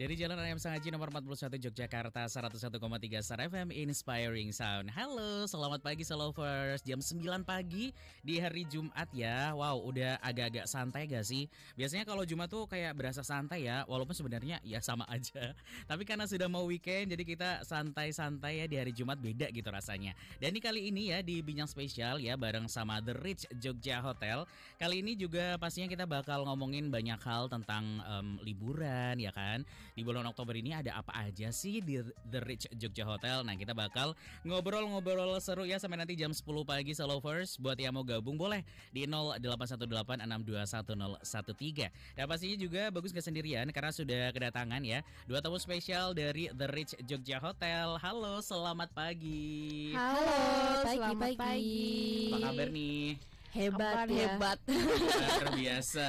Dari Jalan Raya Haji nomor 41 Yogyakarta 101,3 Star FM Inspiring Sound. Halo, selamat pagi Solovers. Jam 9 pagi di hari Jumat ya. Wow, udah agak-agak santai gak sih? Biasanya kalau Jumat tuh kayak berasa santai ya, walaupun sebenarnya ya sama aja. Tapi karena sudah mau weekend jadi kita santai-santai ya di hari Jumat beda gitu rasanya. Dan ini kali ini ya di Bincang Spesial ya bareng sama The Rich Jogja Hotel. Kali ini juga pastinya kita bakal ngomongin banyak hal tentang um, liburan ya kan di bulan Oktober ini ada apa aja sih di The Rich Jogja Hotel. Nah, kita bakal ngobrol-ngobrol seru ya sampai nanti jam 10 pagi solo first. Buat yang mau gabung boleh di 0818621013. Dan pastinya juga bagus gak sendirian karena sudah kedatangan ya dua tamu spesial dari The Rich Jogja Hotel. Halo, selamat pagi. Halo, Halo pagi, selamat pagi. pagi. Apa kabar nih? hebat hebat ya? ya. hebat terbiasa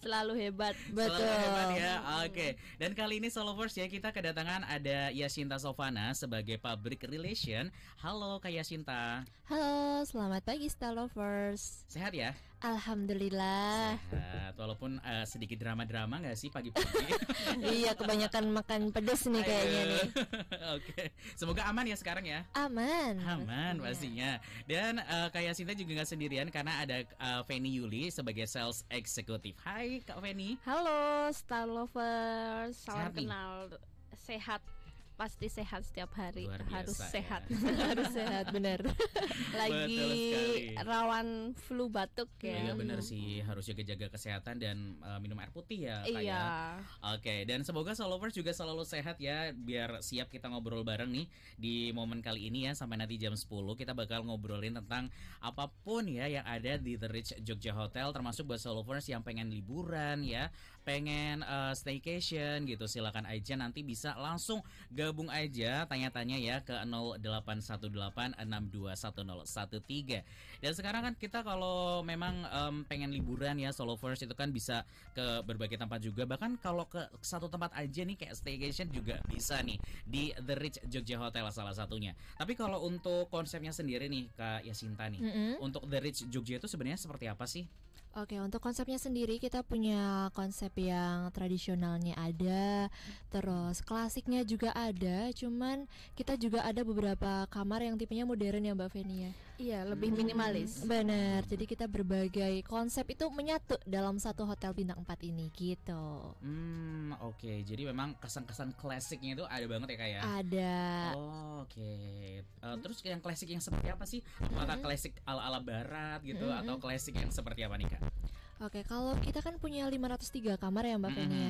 selalu hebat betul selalu hebat ya oke okay. dan kali ini solovers ya kita kedatangan ada Yasinta Sofana sebagai public relation halo Kak Yasinta halo selamat pagi lovers sehat ya Alhamdulillah. Sehat. Walaupun uh, sedikit drama-drama nggak sih pagi-pagi? iya, kebanyakan makan pedas nih Ayo. kayaknya nih. Oke. Semoga aman ya sekarang ya. Aman. Aman iya. pastinya. Dan uh, eh, kayak Sinta juga nggak sendirian karena ada uh, Feni Yuli sebagai sales eksekutif. Hai Kak Feni. Halo, Star Lovers. Salam kenal. Sehat pasti sehat setiap hari biasa, harus ya. sehat harus sehat benar lagi rawan flu batuk ya iya benar hmm. sih harus jaga-jaga kesehatan dan uh, minum air putih ya kayak iya. Ya. oke okay. dan semoga solovers juga selalu sehat ya biar siap kita ngobrol bareng nih di momen kali ini ya sampai nanti jam 10 kita bakal ngobrolin tentang apapun ya yang ada di The Rich Jogja Hotel termasuk buat solovers yang pengen liburan ya pengen uh, staycation gitu silakan aja nanti bisa langsung gabung aja tanya-tanya ya ke 0818621013 dan sekarang kan kita kalau memang um, pengen liburan ya solo first itu kan bisa ke berbagai tempat juga bahkan kalau ke satu tempat aja nih kayak staycation juga bisa nih di The Rich Jogja Hotel salah satunya tapi kalau untuk konsepnya sendiri nih Kak Yasinta nih mm -hmm. untuk The Rich Jogja itu sebenarnya seperti apa sih? Oke, untuk konsepnya sendiri kita punya konsep yang tradisionalnya ada, terus klasiknya juga ada, cuman kita juga ada beberapa kamar yang tipenya modern ya Mbak Feni ya. Iya, lebih minimalis. Hmm, benar. Jadi kita berbagai konsep itu menyatu dalam satu hotel bintang 4 ini gitu. Hmm, oke. Okay. Jadi memang kesan-kesan klasiknya itu ada banget ya kak ya. Ada. Oh, oke. Okay. Uh, eh, terus yang klasik yang seperti apa sih? Apakah klasik ala-ala barat gitu hmm. atau klasik yang seperti apa nih, Kak? Oke, kalau kita kan punya 503 kamar ya Mbak mm -hmm. Fenya.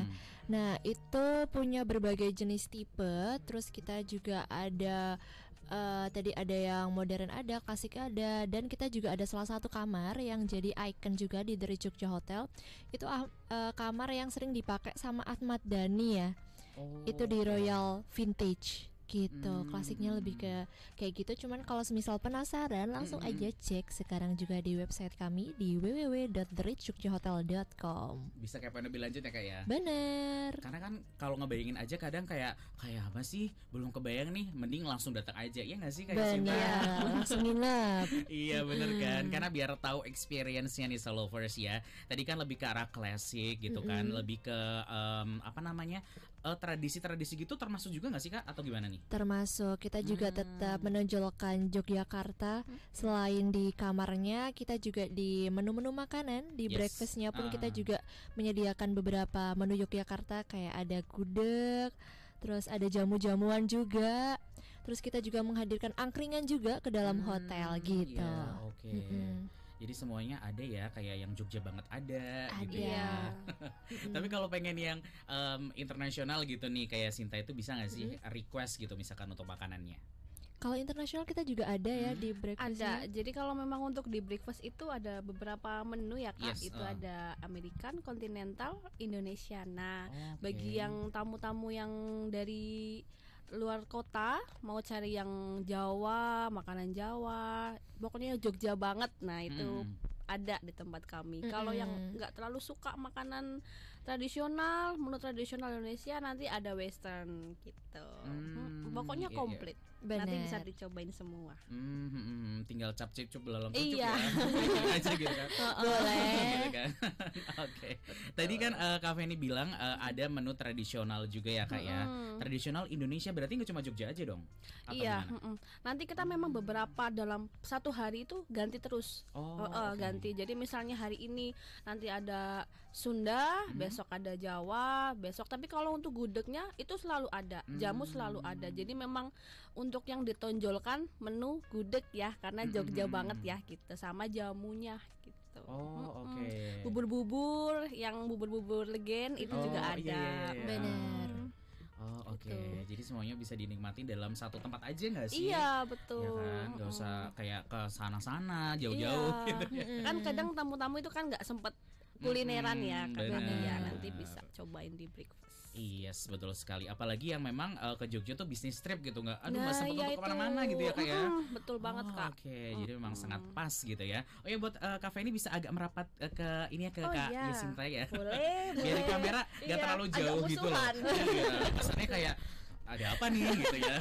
Nah, itu punya berbagai jenis tipe, terus kita juga ada uh, tadi ada yang modern ada, klasik ada, dan kita juga ada salah satu kamar yang jadi icon juga di The Jogja Hotel. Itu uh, kamar yang sering dipakai sama Ahmad Dhani ya. Oh. Itu di iya. Royal Vintage gitu hmm. klasiknya lebih ke kayak gitu cuman kalau semisal penasaran langsung hmm. aja cek sekarang juga di website kami di www.therichjogjahotel.com bisa kayak lebih lanjut ya kayak ya bener karena kan kalau ngebayangin aja kadang kayak kayak apa sih belum kebayang nih mending langsung datang aja ya nggak sih kayak bener langsung nginep iya bener kan hmm. karena biar tahu experience-nya nih lovers ya tadi kan lebih ke arah klasik gitu -hmm. kan lebih ke um, apa namanya uh, tradisi-tradisi gitu termasuk juga nggak sih kak atau gimana nih? Termasuk kita juga hmm. tetap menonjolkan Yogyakarta hmm. selain di kamarnya kita juga di menu-menu makanan di yes. breakfastnya pun uh. kita ah. juga menyediakan beberapa menu Yogyakarta kayak ada gudeg, terus ada jamu-jamuan juga, terus kita juga menghadirkan angkringan juga ke dalam hmm, hotel iya, gitu. Yeah, Okay. -hmm. Jadi semuanya ada ya kayak yang Jogja banget ada, gitu ada. gitu ya. mm. Tapi kalau pengen yang um, internasional gitu nih kayak Sinta itu bisa nggak sih mm. request gitu misalkan untuk makanannya? Kalau internasional kita juga ada ya hmm. di breakfast. Ada. Jadi kalau memang untuk di breakfast itu ada beberapa menu ya Kak. Yes, itu uh. ada American, Continental, Indonesia. Nah, oh, okay. bagi yang tamu-tamu yang dari luar kota mau cari yang Jawa makanan Jawa pokoknya Jogja banget nah itu hmm. ada di tempat kami -hmm. kalau yang nggak terlalu suka makanan tradisional menu tradisional Indonesia nanti ada western gitu hmm, pokoknya iya, iya. komplit iya. nanti bisa dicobain semua hmm hmm, hmm, hmm, tinggal cap cip cup belalang iya. Ya. gitu kan. uh-uh. boleh gitu kan. oke tadi kan uh, eh, kafe ini bilang uh, ada menu tradisional juga ya kak ya tradisional Indonesia berarti nggak cuma Jogja aja dong Atau iya nanti kita memang beberapa dalam satu hari itu ganti terus oh, uh, uh, okay. ganti jadi misalnya hari ini nanti ada Sunda hmm besok ada Jawa besok tapi kalau untuk gudegnya itu selalu ada hmm. jamu selalu ada jadi memang untuk yang ditonjolkan menu gudeg ya karena hmm. Jogja hmm. banget ya gitu sama jamunya gitu oh hmm. oke okay. bubur-bubur yang bubur-bubur legen itu juga oh, ada iya, iya, iya. benar Oh oke, okay. Gitu. jadi semuanya bisa dinikmati dalam satu tempat aja nggak sih? Iya betul. Ya kan, nggak usah kayak ke sana-sana jauh-jauh. Iya. Gitu, ya. Kan kadang tamu-tamu itu kan nggak sempet kulineran ya kan ya nanti bisa cobain di breakfast. Iya, yes, betul sekali. Apalagi yang memang uh, ke Jogja tuh bisnis trip gitu nggak? Aduh, nggak sempat ya kemana-mana gitu ya kak ya. betul banget oh, kak. Oke, okay. Uh, jadi memang sangat pas gitu ya. Oh ya buat uh, eh, kafe ini bisa agak merapat uh, ke ini ya ke oh, kak iya. Yesinta ya. Boleh. Biar boleh. kamera nggak iya, terlalu jauh gitu loh. iya, kayak ada apa nih gitu ya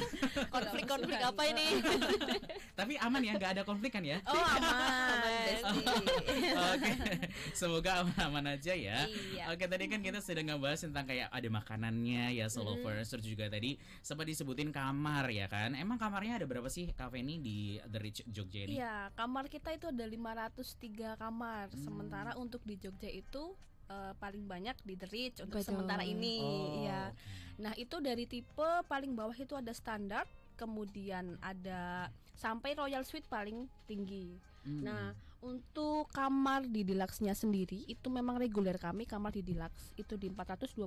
konflik konflik apa ini tapi aman ya nggak ada konflik kan ya oh aman, aman Oke, semoga aman-aman aja ya. Iya. Oke, tadi kan kita sedang ngebahas tentang kayak ada makanannya ya solo mm. first terus juga tadi sempat disebutin kamar ya kan. Emang kamarnya ada berapa sih kafe ini di The Rich Jogja ini? Iya, kamar kita itu ada 503 kamar. Hmm. Sementara untuk di Jogja itu uh, paling banyak di The Rich untuk Betul. sementara ini oh. ya. Nah, itu dari tipe paling bawah itu ada standar, kemudian ada sampai Royal Suite paling tinggi. Hmm. Nah, untuk kamar di Deluxe-nya sendiri itu memang reguler kami kamar di Deluxe itu di 424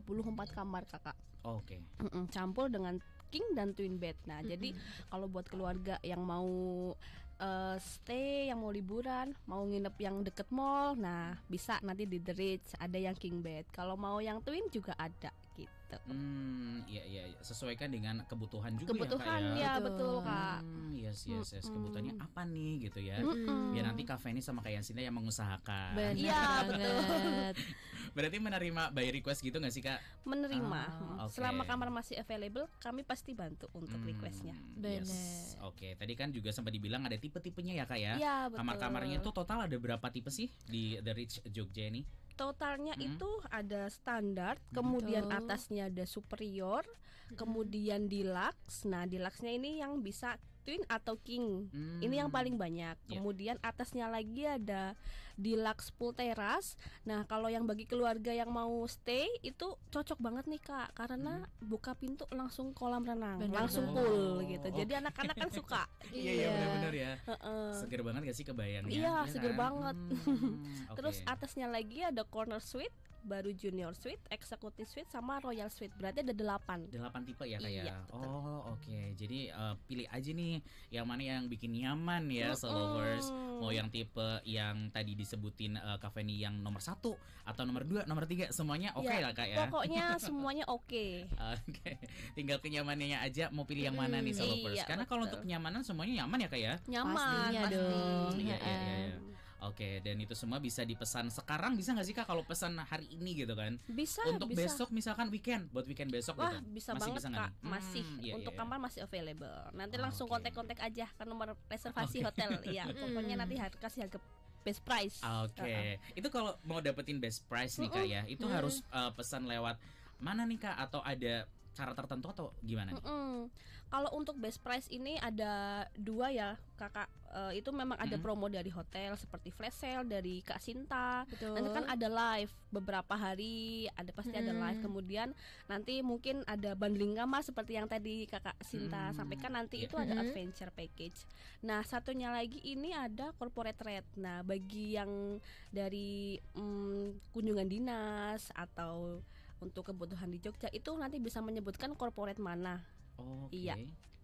kamar Kakak. Oke. Okay. Mm -mm, campur dengan king dan twin bed. Nah, mm -hmm. jadi kalau buat keluarga yang mau uh, stay, yang mau liburan, mau nginep yang deket mall, nah bisa nanti di The Ridge ada yang king bed. Kalau mau yang twin juga ada gitu. Hmm, iya, iya iya sesuaikan dengan kebutuhan juga ya, kebutuhan, ya Kebutuhan ya betul Kak. Hmm, yes yes yes kebutuhannya mm apa nih gitu ya. Mm Biar nanti kafe ini sama kayak sini yang mengusahakan. Iya betul. Berarti menerima by request gitu nggak sih Kak? Menerima. Ah, okay. Selama kamar masih available, kami pasti bantu untuk hmm, requestnya. Benar. Yes. Oke, okay. tadi kan juga sempat dibilang ada tipe-tipenya ya Kak ya. Iya Kamar-kamarnya itu total ada berapa tipe sih di The Rich Jogja ini? totalnya hmm. itu ada standar, kemudian Betul. Gitu. atasnya ada superior, hmm. kemudian deluxe. Nah, deluxe-nya ini yang bisa twin atau king. Hmm. Ini yang paling banyak. Yeah. Kemudian atasnya lagi ada di Lux Pool Terrace. Nah, kalau yang bagi keluarga yang mau stay itu cocok banget nih Kak karena hmm. buka pintu langsung kolam renang, bener. langsung pool oh, gitu. Okay. Jadi anak-anak kan suka. Iya, iya, iya benar-benar ya. Seger banget gak sih kebayangnya? Iya, ya, seger kan? banget. Hmm, okay. Terus atasnya lagi ada corner suite baru Junior Suite, Executive Suite sama Royal Suite. Berarti ada 8. 8 tipe ya kayak. Ya? Iya, oh, oke. Okay. Jadi uh, pilih aja nih yang mana yang bikin nyaman ya mm -hmm. followers. Mau yang tipe yang tadi disebutin uh, eh, ini yang nomor satu atau nomor dua, nomor tiga semuanya oke okay ya, lah kak ya. Pokoknya semuanya oke. Okay. oke. Okay. Tinggal kenyamanannya aja mau pilih yang mana nih followers. Mm, iya, Karena kalau untuk kenyamanan semuanya nyaman ya kak ya. Nyaman. Pastinya pasti. dong. Iya, iya, iya. Oke, dan itu semua bisa dipesan sekarang bisa nggak sih kak kalau pesan hari ini gitu kan? Bisa. Untuk bisa. besok misalkan weekend, buat weekend besok Wah, gitu. bisa masih banget bisa kak, Gak? masih. Hmm, iya, untuk iya. kamar iya. masih available. Nanti oh, langsung kontak-kontak okay. aja ke nomor reservasi okay. hotel. Iya, pokoknya nanti kasih harga best price. Oke, okay. uh -huh. itu kalau mau dapetin best price nih kak ya, itu uh -huh. harus uh, pesan lewat mana nih kak atau ada cara tertentu atau gimana nih? Mm kalau untuk best price ini ada dua ya kakak. e, itu memang ada hmm. promo dari hotel seperti flash sale dari Kak Sinta. Betul. Nanti kan ada live beberapa hari, ada pasti hmm. ada live. Kemudian nanti mungkin ada bundling gama seperti yang tadi Kakak Sinta hmm. sampaikan nanti yeah. itu ada hmm. adventure package. Nah, satunya lagi ini ada corporate rate. Nah, bagi yang dari mm, kunjungan dinas atau untuk kebutuhan di Jogja itu nanti bisa menyebutkan corporate mana Oh, okay. Iya.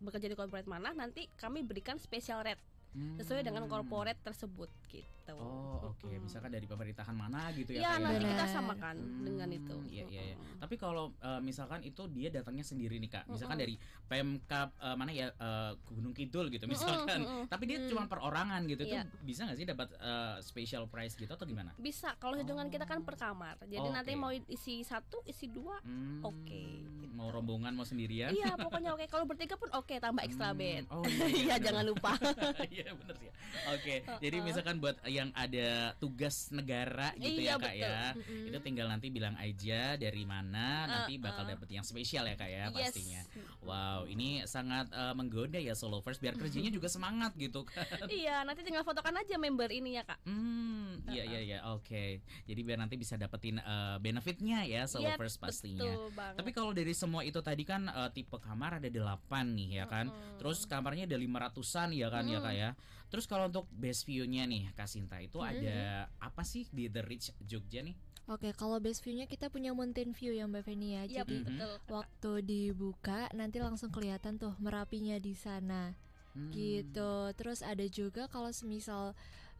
Bekerja di corporate mana nanti kami berikan special rate hmm. sesuai dengan korporat hmm. tersebut gitu. Oh oke, okay. misalkan dari pemerintahan mana gitu ya? Iya nanti gitu. kita samakan hmm. dengan itu. Iya iya. iya. Tapi kalau uh, misalkan itu dia datangnya sendiri nih kak, misalkan hmm. dari pemkap uh, mana ya uh, Gunung Kidul gitu misalkan, hmm. tapi dia hmm. cuma perorangan gitu, yeah. bisa nggak sih dapat uh, special price gitu atau gimana? Bisa kalau hitungan oh. kita kan per kamar, jadi okay. nanti mau isi satu, isi dua, hmm. oke. Okay, gitu. Mau rombongan mau sendirian? Iya pokoknya oke. Okay. Kalau bertiga pun oke, okay, tambah extra hmm, bed. Oh iya. iya, iya jangan lupa. Iya, iya benar sih. Ya. Oke, okay. jadi misalkan buat yang ada tugas negara gitu ya, iya, ya kak betul. ya, mm -hmm. itu tinggal nanti bilang aja dari mana, nanti bakal dapet yang spesial ya kak ya yes. pastinya. Wow, ini sangat uh, menggoda ya solo first biar kerjanya juga semangat gitu kan. iya, nanti tinggal fotokan aja member ini ya kak. Hmm, iya iya iya, oke. Okay. Jadi biar nanti bisa dapetin uh, benefitnya ya iya, solo yep, pastinya. Betul Tapi kalau dari semua itu tadi kan uh, tipe kamar ada delapan nih ya kan, mm terus kamarnya ada lima ratusan ya kan mm. ya kak ya. Terus kalau untuk best view-nya nih Kak Sinta itu -hmm. ada apa sih di The Rich Jogja nih? Oke, kalau best view-nya kita punya mountain view ya Mbak Feni ya. Yep, iya, Jadi betul. waktu dibuka nanti langsung kelihatan tuh merapinya di sana. Hmm. Gitu. Terus ada juga kalau semisal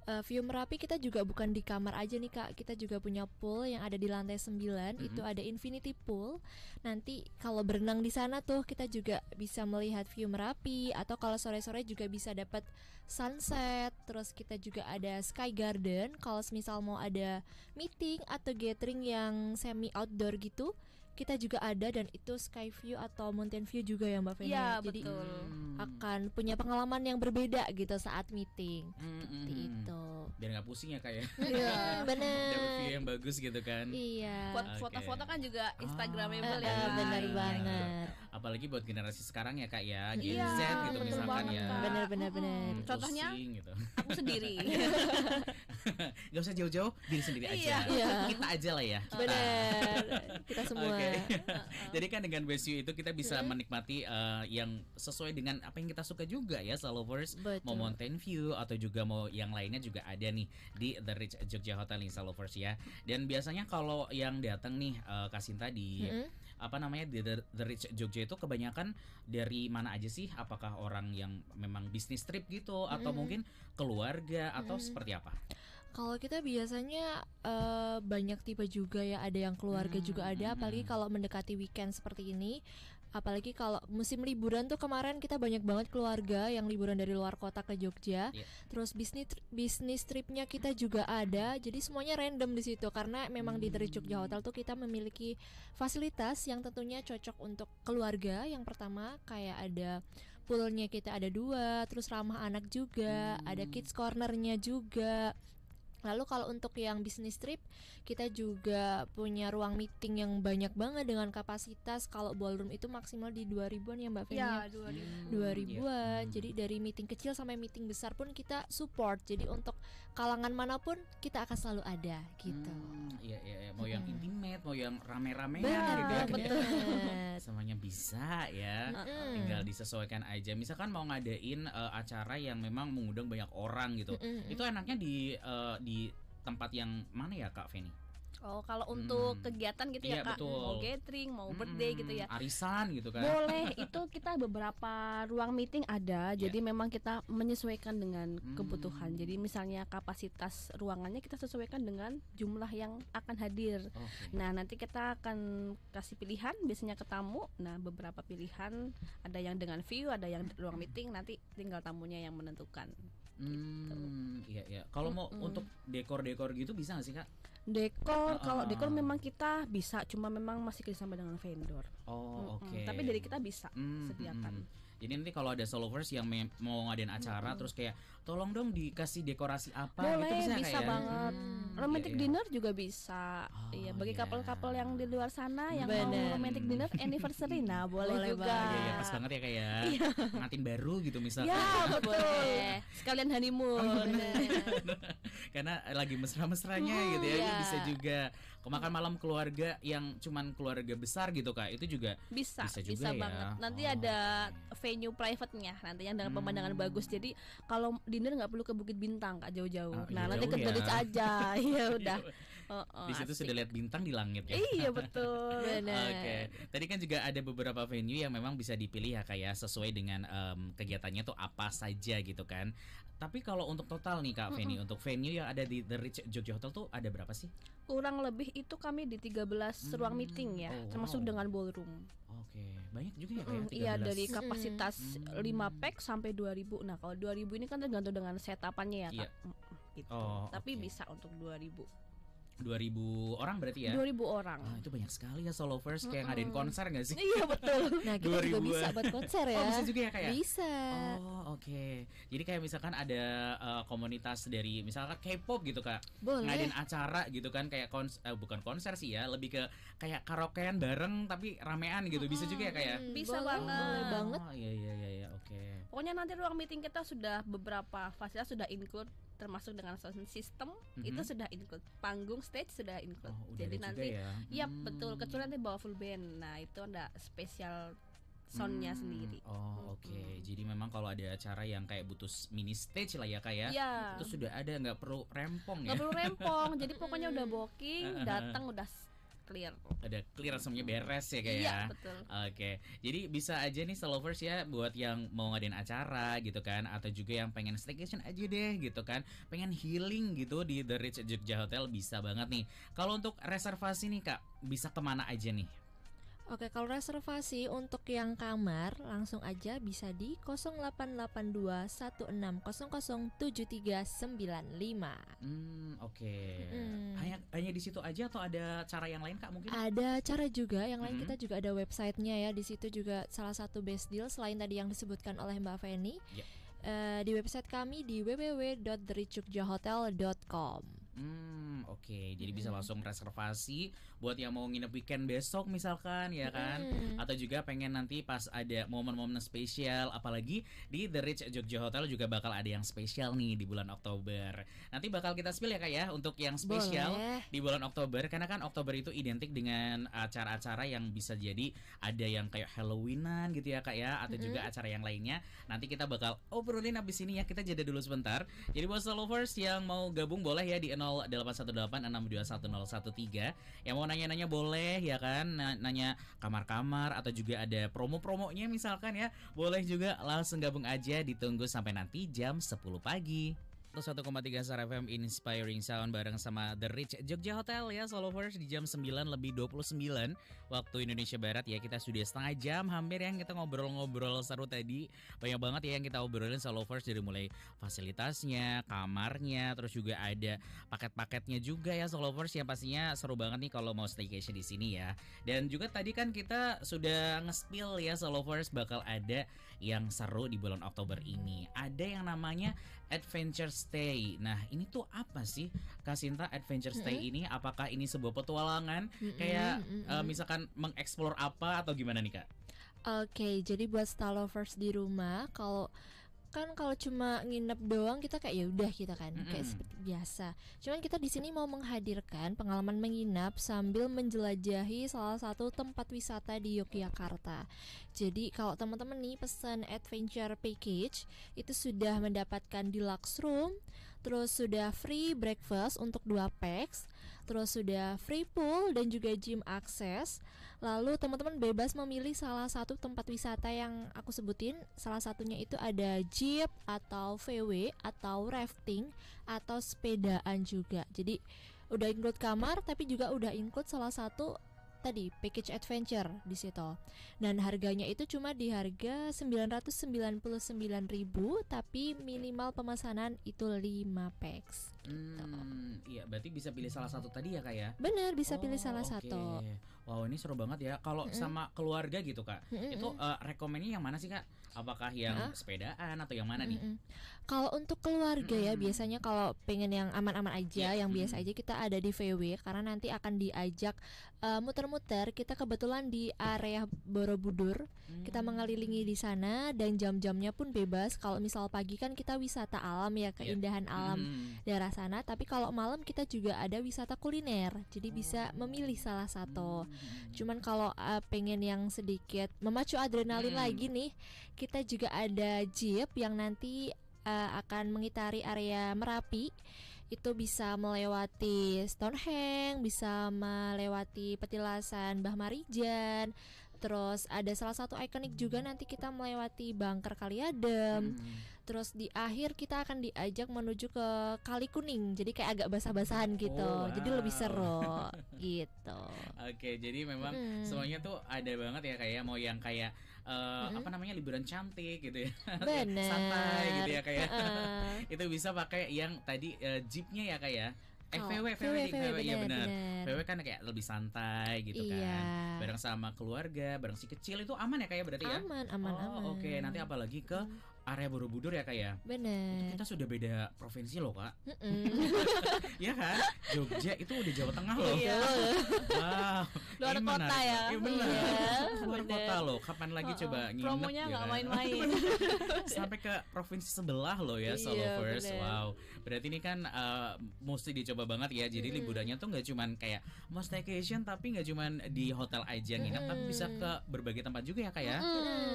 uh, view Merapi kita juga bukan di kamar aja nih Kak. Kita juga punya pool yang ada di lantai 9, mm -hmm. itu ada infinity pool. Nanti kalau berenang di sana tuh kita juga bisa melihat view Merapi atau kalau sore-sore juga bisa dapat sunset. Terus kita juga ada sky garden kalau misal mau ada meeting atau gathering yang semi outdoor gitu kita juga ada dan itu sky view atau mountain view juga ya Mbak Feni. Ya, Jadi betul. Hmm. akan punya pengalaman yang berbeda gitu saat meeting. Mm hmm, itu. Biar nggak pusing ya kak ya? Iya, benar. view yang bagus gitu kan. Iya. Foto-foto okay. kan juga Instagramable ah, ya. Eh, benar gitu. banget. Apalagi buat generasi sekarang ya Kak ya, Gen iya, Z gitu misalkan banget, ya. Benar benar benar. Hmm, Contohnya pusing, gitu. aku sendiri. Gak usah jauh-jauh, diri sendiri aja. Iya. iya. Kita aja lah ya. Benar. Ah. Kita semua. Okay okay. Uh -uh. Jadi kan dengan You itu kita bisa uh. menikmati uh, yang sesuai dengan apa yang kita suka juga ya, Salovers. Betul. Mau Mountain View atau juga mau yang lainnya juga ada nih di The Rich Jogja Hotel nih Salovers ya. Dan biasanya kalau yang datang nih uh, eh, Kasinta di -hmm. apa namanya di The, The Rich Jogja itu kebanyakan dari mana aja sih? Apakah orang yang memang bisnis trip gitu atau mungkin keluarga atau seperti apa? Kalau kita biasanya uh, banyak tipe juga ya, ada yang keluarga hmm, juga ada. apalagi hmm. kalau mendekati weekend seperti ini, apalagi kalau musim liburan tuh kemarin kita banyak banget keluarga yang liburan dari luar kota ke Jogja. Yeah. Terus bisnis bisnis tripnya kita juga ada. Jadi semuanya random di situ karena memang hmm. di dari Jogja Hotel tuh kita memiliki fasilitas yang tentunya cocok untuk keluarga. Yang pertama kayak ada poolnya kita ada dua, terus ramah anak juga, hmm. ada kids cornernya juga Lalu kalau untuk yang bisnis trip, kita juga punya ruang meeting yang banyak banget dengan kapasitas kalau ballroom itu maksimal di 2000-an ya Mbak Feni. Ya, 2000. Ya? 2000-an. Hmm, iya. hmm. Jadi dari meeting kecil sampai meeting besar pun kita support. Jadi untuk kalangan manapun kita akan selalu ada gitu. Hmm, iya, iya, iya. mau yang intimate, mau yang rame-rame gitu ya, ya. betul. Semuanya bisa ya. Hmm. Tinggal disesuaikan aja. Misalkan mau ngadain uh, acara yang memang mengundang banyak orang gitu. Hmm. Itu enaknya di uh, di di tempat yang mana ya Kak Feni? Oh, kalau untuk hmm. kegiatan gitu ya, iya, Kak, betul. mau gathering, mau hmm, birthday gitu ya. Arisan gitu kan. Boleh, itu kita beberapa ruang meeting ada. Yeah. Jadi iya. memang kita menyesuaikan dengan hmm. kebutuhan. Jadi misalnya kapasitas ruangannya kita sesuaikan dengan jumlah yang akan hadir. Okay. Nah, nanti kita akan kasih pilihan biasanya ke tamu. Nah, beberapa pilihan ada yang dengan view, ada yang ruang meeting, nanti tinggal tamunya yang menentukan gitu. Hmm, iya iya. Kalau mm -mm. mau untuk dekor-dekor gitu bisa nggak sih kak? Dekor, uh, kalau ah, dekor ah. memang kita bisa, cuma memang masih kerjasama dengan vendor. Oh mm -mm. oke. Okay. Tapi dari kita bisa mm -mm. sediakan. Mm -mm. Jadi nanti kalau ada solovers yang mau ngadain acara hmm. terus kayak tolong dong dikasih dekorasi apa gitu, Boleh, gitu bisa, kayak, gitu. banget. Hmm, romantic iya, iya. dinner juga bisa. Oh, iya, bagi iya. couple-couple yeah. yang di luar sana yang Bener. mau romantic dinner anniversary nah boleh, boleh juga. Iya, iya, pas banget ya kayak iya. pengantin baru gitu misalnya. Iya betul. Sekalian honeymoon. Oh, Karena lagi mesra-mesranya hmm, gitu ya, yeah. bisa juga makan malam keluarga yang cuman keluarga besar gitu kak itu juga bisa bisa, juga bisa ya. banget nanti oh. ada venue private-nya nantinya dengan hmm. pemandangan bagus jadi kalau dinner nggak perlu ke Bukit Bintang kak jauh-jauh ah, nah nanti ke Bukit ya. aja ya udah oh, di situ sudah lihat bintang di langit ya iya betul oke okay. tadi kan juga ada beberapa venue yang memang bisa dipilih ya kak ya sesuai dengan um, kegiatannya tuh apa saja gitu kan tapi kalau untuk total nih Kak Feni, mm -mm. untuk venue yang ada di The Rich Jogja Hotel tuh ada berapa sih? Kurang lebih itu kami di 13 hmm. ruang meeting ya, oh, termasuk dengan ballroom. Oke, banyak juga ya kayak ya, mm, Iya, dari kapasitas mm. 5 pack sampai 2000. Nah, kalau 2000 ini kan tergantung dengan setupannya ya, Kak. Yeah. Mm, mm, gitu. Oh, Tapi okay. bisa untuk 2000 ribu orang berarti ya ribu orang ah, itu banyak sekali ya solo first kayak mm -hmm. ngadain konser gak sih iya betul nah kita 2000. juga bisa buat konser ya oh bisa juga ya kayak ya? bisa oh oke okay. jadi kayak misalkan ada uh, komunitas dari misalkan K-pop gitu kak Boleh. ngadain acara gitu kan kayak kons uh, bukan konser sih ya lebih ke kayak karaokean bareng tapi ramean gitu bisa juga ya kayak hmm, ya? bisa Boleh. banget Boleh banget oh iya iya iya, iya oke okay. pokoknya nanti ruang meeting kita sudah beberapa fasilitas sudah include termasuk dengan sound system mm-hmm. itu sudah include panggung stage sudah include oh, jadi nanti ya, iya, hmm. betul kecuali nanti bawa full band nah itu ada spesial soundnya hmm. sendiri. Oh oke, okay. Mhm. jadi memang kalau ada acara yang kayak butuh mini stage lah ya kak ya, yeah. itu sudah ada nggak perlu rempong ya? Nggak perlu rempong, jadi pokoknya udah booking, datang udah clear. Ada clear semuanya beres ya kayak. Iya, ya? betul. Oke. Jadi bisa aja nih Solovers ya buat yang mau ngadain acara gitu kan atau juga yang pengen staycation aja deh gitu kan. Pengen healing gitu di The Rich Jogja Hotel bisa banget nih. Kalau untuk reservasi nih Kak, bisa kemana aja nih? Oke, kalau reservasi untuk yang kamar langsung aja bisa di 088216007395. Hmm, oke. Okay. Hmm. Hanya hanya di situ aja atau ada cara yang lain Kak mungkin? Ada cara juga, yang lain kita juga ada websitenya ya. Di situ juga salah satu best deal selain tadi yang disebutkan oleh Mbak Feni. Yeah. Ya. Uh, di website kami di www.dericukjahotel.com. Hmm, oke. Okay. Jadi bisa langsung reservasi buat yang mau nginep weekend besok misalkan ya kan. Mm. Atau juga pengen nanti pas ada momen-momen spesial apalagi di The Rich Jogja Hotel juga bakal ada yang spesial nih di bulan Oktober. Nanti bakal kita spill ya Kak ya untuk yang spesial Boleh. di bulan Oktober karena kan Oktober itu identik dengan acara-acara yang bisa jadi ada yang kayak Halloweenan gitu ya Kak ya atau juga acara yang lainnya. Nanti kita bakal obrolin abis ini ya. Kita jeda dulu sebentar. Jadi buat lovers yang mau gabung boleh ya di 08186210113 yang mau nanya-nanya boleh ya kan nanya kamar-kamar atau juga ada promo-promonya misalkan ya boleh juga langsung gabung aja ditunggu sampai nanti jam 10 pagi. 1,3 Star FM Inspiring Sound bareng sama The Rich Jogja Hotel ya Solo di jam 9 lebih 29 waktu Indonesia Barat ya kita sudah setengah jam hampir yang kita ngobrol-ngobrol seru tadi banyak banget ya yang kita obrolin first dari mulai fasilitasnya, kamarnya, terus juga ada paket-paketnya juga ya first yang pastinya seru banget nih kalau mau staycation di sini ya. Dan juga tadi kan kita sudah nge-spill ya first bakal ada yang seru di bulan Oktober ini. Ada yang namanya Adventure Stay. Nah ini tuh apa sih Kasinta Adventure Stay mm -hmm. ini? Apakah ini sebuah petualangan mm -hmm. kayak mm -hmm. uh, misalkan akan mengeksplor apa atau gimana nih kak? Oke, okay, jadi buat style lovers di rumah, kalau kan kalau cuma nginep doang kita kayak ya udah kita gitu kan mm-hmm. kayak seperti biasa. Cuman kita di sini mau menghadirkan pengalaman menginap sambil menjelajahi salah satu tempat wisata di Yogyakarta. Jadi kalau teman-teman nih pesan adventure package itu sudah mendapatkan deluxe room, terus sudah free breakfast untuk 2 packs, terus sudah free pool dan juga gym access. Lalu teman-teman bebas memilih salah satu tempat wisata yang aku sebutin. Salah satunya itu ada jeep atau VW atau rafting atau sepedaan juga. Jadi udah include kamar tapi juga udah include salah satu tadi package adventure di situ. Dan harganya itu cuma di harga 999.000 tapi minimal pemesanan itu 5 packs. Gitu. Hmm, iya berarti bisa pilih salah satu tadi ya Kak ya? Bener, bisa oh, pilih salah okay. satu. Wow, ini seru banget ya. Kalau mm -hmm. sama keluarga gitu Kak, mm -hmm. itu uh, rekomennya yang mana sih Kak? Apakah yang uh, sepedaan atau yang mana mm -hmm. nih? Kalau untuk keluarga mm -hmm. ya biasanya kalau pengen yang aman-aman aja, yeah. yang biasa -mm. biasa aja kita ada di VW karena nanti akan diajak eh, muter-muter. Uh, kita kebetulan di area Borobudur, mm. kita mengelilingi di sana dan jam-jamnya pun bebas. Kalau misal pagi kan kita wisata alam ya iya. keindahan yeah. alam mm. daerah sana, tapi kalau malam kita juga ada wisata kuliner. Jadi oh. bisa memilih salah satu. Mm. Cuman kalau uh, pengen yang sedikit memacu adrenalin hmm. lagi nih kita juga ada jeep yang nanti uh, akan mengitari area Merapi itu bisa melewati Stonehenge, bisa melewati petilasan Bahmarijan. Marijan. Terus ada salah satu ikonik juga nanti kita melewati Bangker Kaliadem. Hmm. Terus di akhir kita akan diajak menuju ke Kali Kuning. Jadi kayak agak basah-basahan oh, gitu. Oh, wow. Jadi lebih seru gitu. Oke, jadi memang hmm. semuanya tuh ada banget ya kayak mau yang kayak uh, hmm. apa namanya liburan cantik gitu ya Bener. santai gitu ya kayak uh. Ya. itu bisa pakai yang tadi uh, jeepnya ya kayak ya? Eh, oh, VW, VW, VW, VW, iya benar. VW kan kayak lebih santai gitu iya. kan. Bareng sama keluarga, bareng si kecil itu aman ya kayak ya, berarti aman, ya? Aman, aman, oh, Oke, okay. nanti apalagi ke mm area Borobudur ya kak ya? Bener. Itu kita sudah beda provinsi loh kak. Mm kan? Jogja itu udah Jawa Tengah loh. Iya. wow. Luar kota ya. Iya bener yeah, Luar bener. kota loh. Kapan lagi oh, coba oh. nginep? Promonya gitu nggak gak kan? main-main. Sampai ke provinsi sebelah loh ya, iya, Solo First. Wow. Berarti ini kan uh, mesti dicoba banget ya. Jadi liburannya tuh nggak cuman kayak mau staycation tapi nggak cuman di hotel aja nginep, tapi bisa ke berbagai tempat juga ya kak ya. Mm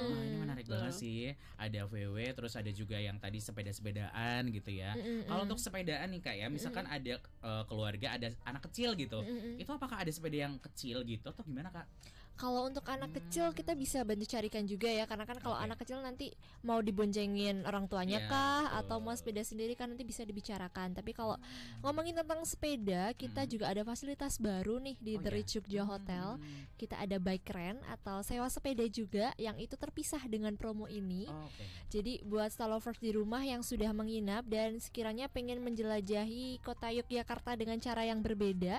-hmm. ini menarik yeah. banget sih. Ada VW, terus ada juga yang tadi sepeda-sepedaan gitu ya. Mm Kalau untuk sepedaan nih kak ya, misalkan ada uh, keluarga ada anak kecil gitu, mm itu apakah ada sepeda yang kecil gitu atau gimana kak? kalau untuk anak kecil kita bisa bantu carikan juga ya karena kan kalau okay. anak kecil nanti mau diboncengin orang tuanya yeah, kah betul. atau mau sepeda sendiri kan nanti bisa dibicarakan tapi kalau ngomongin tentang sepeda kita hmm. juga ada fasilitas baru nih di oh, iya. The Rich Jogja hmm. Hotel hmm. kita ada bike rent atau sewa sepeda juga yang itu terpisah dengan promo ini oh, okay. jadi buat star lovers di rumah yang sudah menginap dan sekiranya pengen menjelajahi kota Yogyakarta dengan cara yang berbeda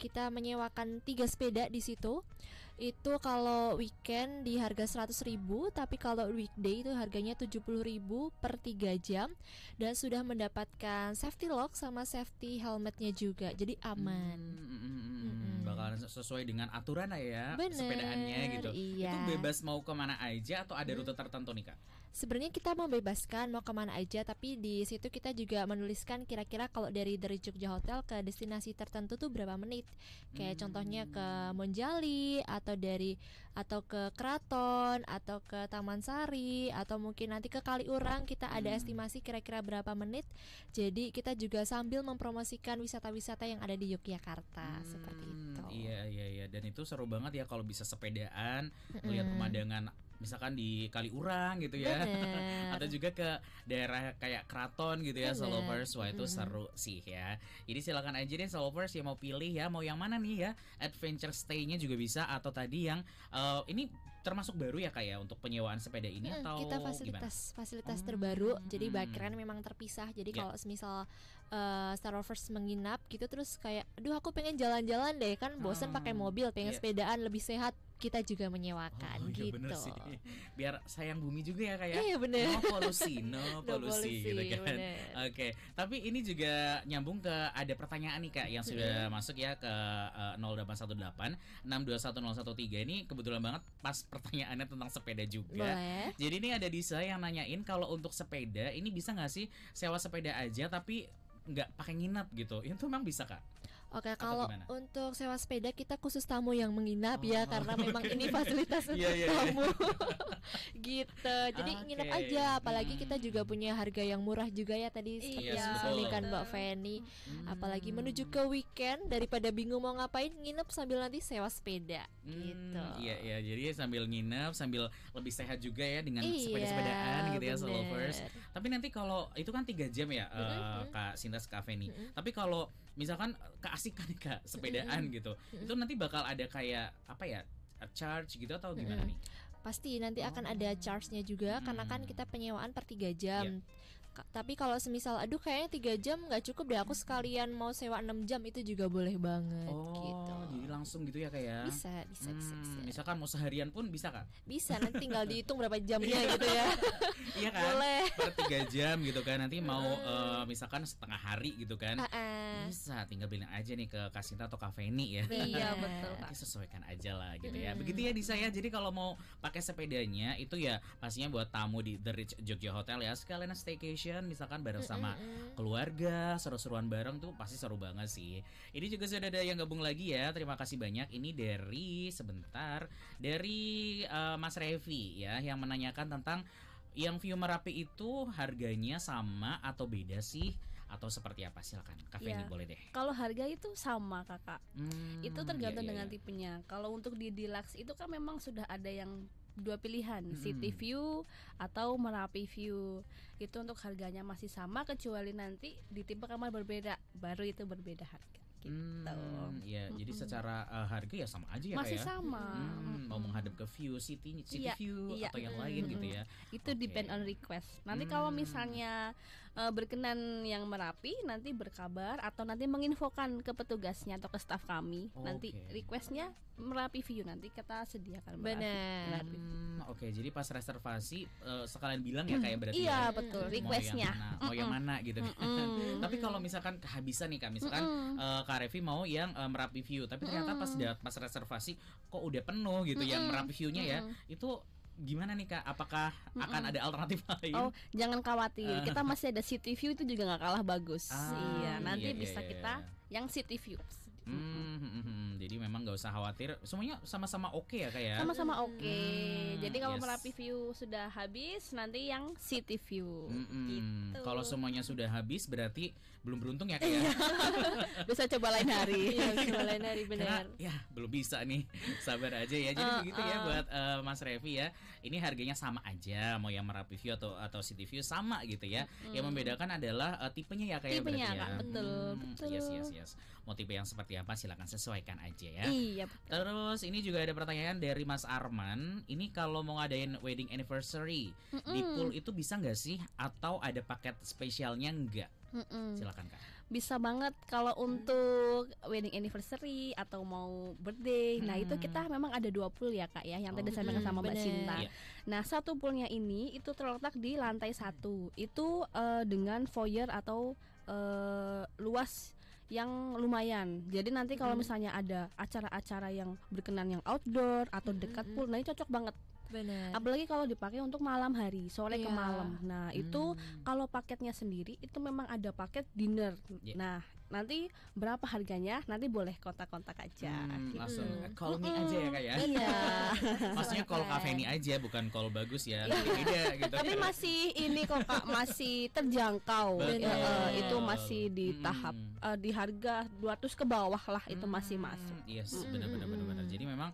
kita menyewakan tiga sepeda di situ itu kalau weekend di harga seratus ribu tapi kalau weekday itu harganya puluh ribu per 3 jam dan sudah mendapatkan safety lock sama safety helmetnya juga jadi aman hmm, hmm, hmm. hmm, hmm. bakalan sesuai dengan aturan lah ya Bener, sepedaannya gitu iya. itu bebas mau kemana aja atau ada rute tertentu nih kak sebenarnya kita membebaskan mau kemana aja tapi di situ kita juga menuliskan kira-kira kalau dari dari Jogja Hotel ke destinasi tertentu tuh berapa menit kayak hmm. contohnya ke Monjali atau atau dari atau ke keraton atau ke Taman Sari atau mungkin nanti ke Kaliurang kita ada hmm. estimasi kira-kira berapa menit. Jadi kita juga sambil mempromosikan wisata-wisata yang ada di Yogyakarta hmm, seperti itu. Iya iya iya dan itu seru banget ya kalau bisa sepedaan, melihat pemandangan misalkan di Kaliurang gitu ya Bener. atau juga ke daerah kayak keraton gitu ya Bener. Solovers wah itu mm -hmm. seru sih ya jadi silakan aja deh Solovers yang mau pilih ya mau yang mana nih ya adventure stay-nya juga bisa atau tadi yang uh, ini termasuk baru ya kayak ya, untuk penyewaan sepeda ini hmm, atau kita fasilitas gimana? fasilitas hmm. terbaru jadi rent memang terpisah jadi yeah. kalau misal uh, Star menginap gitu terus kayak aduh aku pengen jalan-jalan deh kan bosan hmm. pakai mobil pengen yeah. sepedaan lebih sehat kita juga menyewakan oh, iya, gitu. Bener sih. Biar sayang bumi juga ya kayak. Ya? Iya bener. Oh, no polusi, no polusi no gitu kan. Oke, tapi ini juga nyambung ke ada pertanyaan nih Kak yang sudah masuk ya ke uh, 0818 621013 ini kebetulan banget pas pertanyaannya tentang sepeda juga. Boleh. Jadi ini ada Disa yang nanyain kalau untuk sepeda ini bisa nggak sih sewa sepeda aja tapi nggak pakai nginap gitu. Itu memang bisa Kak? Oke, okay, kalau gimana? untuk sewa sepeda kita khusus tamu yang menginap ya, oh, ya karena memang ini fasilitas iya, iya, untuk yeah, yeah, tamu. gitu. Jadi okay. nginep aja apalagi hmm. kita juga punya harga yang murah juga ya tadi iya, seperti yang kan Mbak Feni. Hmm. Apalagi menuju ke weekend daripada bingung mau ngapain nginep sambil nanti sewa sepeda hmm, gitu. Iya iya, jadi sambil nginep sambil lebih sehat juga ya dengan yeah, sepeda-sepedaan gitu ya solo first. Tapi nanti kalau itu kan tiga jam ya mm uh, Kak Sinta Cafe nih. Mm -hmm. Tapi kalau misalkan eh, keasikan nih kak sepedaan gitu itu nanti bakal ada kayak apa ya eh, charge gitu atau gimana nih pasti nanti oh. akan ada oh. charge-nya juga hmm. karena kan kita penyewaan per 3 jam. Yeah. Ka tapi kalau semisal aduh kayaknya 3 jam nggak cukup deh aku sekalian mau sewa 6 jam itu juga boleh banget oh, gitu. jadi langsung gitu ya kayak. Ya? Bisa, bisa, hmm, bisa, bisa. Misalkan mau seharian pun bisa kan? Bisa, nanti tinggal dihitung berapa jamnya iya. gitu ya. iya kan? Boleh. Per 3 jam gitu kan. Nanti mau uh, misalkan setengah hari gitu kan. Uh -uh bisa tinggal bilang aja nih ke Kasinta atau ini ya iya betul pak sesuaikan aja lah gitu ya begitu ya di saya jadi kalau mau pakai sepedanya itu ya pastinya buat tamu di The Rich Jogja Hotel ya sekalian staycation misalkan bareng sama keluarga seru-seruan bareng tuh pasti seru banget sih ini juga sudah ada yang gabung lagi ya terima kasih banyak ini dari sebentar dari uh, Mas Revi ya yang menanyakan tentang yang view Merapi itu harganya sama atau beda sih atau seperti apa silakan kafe ya. ini boleh deh kalau harga itu sama kakak hmm, itu tergantung iya, iya, dengan iya. tipenya kalau untuk di deluxe itu kan memang sudah ada yang dua pilihan hmm. city view atau merapi view itu untuk harganya masih sama kecuali nanti di tipe kamar berbeda baru itu berbeda harga gitu. Hmm, ya, -hmm. jadi secara uh, harga ya sama aja ya Masih kaya? sama. Hmm, -hmm. Mau menghadap ke view city, city yeah, view yeah. atau yang -hmm. lain gitu ya. Itu okay. depend on request. Nanti -hmm. kalau misalnya uh, berkenan yang merapi nanti berkabar atau nanti menginfokan ke petugasnya atau ke staff kami. oh, Nanti requestnya merapi view nanti kita sediakan merapi. Benar. Hmm, Oke, okay, jadi pas reservasi uh, sekalian bilang ya kayak berarti. Iya, ya, betul. Requestnya. Mau yang mana, mau yang mana gitu. Mm tapi kalau misalkan kehabisan nih Kak, misalkan mm -mm. Uh, Kak Revi mau yang uh, merapi view, tapi ternyata mm -mm. pas pas reservasi kok udah penuh gitu yang merapi viewnya ya. Itu gimana nih kak? Apakah mm -mm. akan ada alternatif lain? Oh, jangan khawatir. Eh. Kita masih ada City View itu juga nggak kalah bagus. Ah, iya, nanti iya, iya bisa iya, kita iya. yang City View. Hmm, hmm, hmm, hmm, jadi memang nggak usah khawatir. Semuanya sama-sama oke okay ya kayak. Ya? Sama-sama oke. Okay. Hmm, jadi kalau yes. Merapi View sudah habis, nanti yang City View. Mm hmm. Gitu. Kalau semuanya sudah habis berarti belum beruntung ya kayak. Ya? Iya. bisa coba lain hari. Iya, coba lain hari benar. Karena, ya, belum bisa nih. Sabar aja ya. Jadi uh, begitu uh. ya eh. buat uh, Mas Revi ya. Ini harganya sama aja mau yang Merapi View atau atau City View sama gitu ya. Hmm. Yang membedakan adalah uh, tipenya ya kayak ya, tipenya, berarti ya. betul, hmm, betul. Yes, yes, yes. Mau tipe yang seperti apa silahkan sesuaikan aja ya. Iya, betul. Terus ini juga ada pertanyaan dari Mas Arman. Ini kalau mau ngadain wedding anniversary mm -mm. di pool itu bisa nggak sih atau ada paket spesialnya nggak? Mm-mm. Silakan kak. Bisa banget kalau hmm. untuk wedding anniversary atau mau birthday. Nah, hmm. Nah itu kita memang ada dua pool ya kak ya. Yang tadi oh, saya bilang hmm. sama Mbak Cinta. Yeah. Nah satu poolnya ini itu terletak di lantai satu. Itu uh, dengan foyer atau uh, luas yang lumayan. Jadi nanti kalau hmm. misalnya ada acara-acara yang berkenan yang outdoor atau dekat hmm. pool, nah ini cocok banget Bener. Apalagi kalau dipakai untuk malam hari, sore yeah. ke iya. malam. Nah, hmm. itu kalau paketnya sendiri itu memang ada paket dinner. Yeah. Nah, nanti berapa harganya? Nanti boleh kontak-kontak aja. Hmm, gitu. Langsung hmm. call me aja ya kayak. Ya. Iya. Maksudnya call Cafe ini aja bukan call bagus ya. Iya. Beda gitu. Tapi masih ini kok Kak, masih terjangkau. ya, Uh, itu masih di hmm. tahap uh, di harga 200 ke bawah lah itu masih hmm. masuk. Yes, benar-benar benar-benar. Jadi memang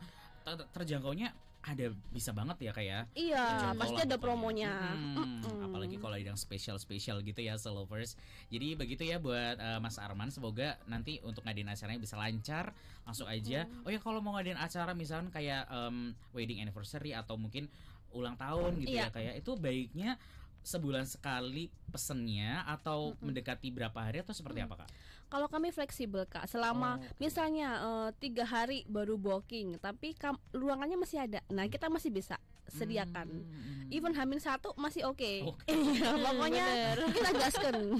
terjangkaunya ada bisa banget ya kayak ya? iya pasti ada promonya hmm, mm -mm. apalagi kalau yang spesial spesial gitu ya followers jadi begitu ya buat uh, Mas Arman semoga nanti untuk ngadain acaranya bisa lancar langsung aja mm. oh ya kalau mau ngadain acara misalkan kayak um, wedding anniversary atau mungkin ulang tahun gitu iya. ya kayak ya, itu baiknya sebulan sekali pesennya atau mm -hmm. mendekati berapa hari atau seperti mm. apa kak? Kalau kami fleksibel kak, selama oh, okay. misalnya eh, tiga hari baru booking, tapi ruangannya masih ada, nah kita masih bisa sediakan. Hmm. Even hamil satu masih oke. Okay. Iya, okay. pokoknya kita gaskan.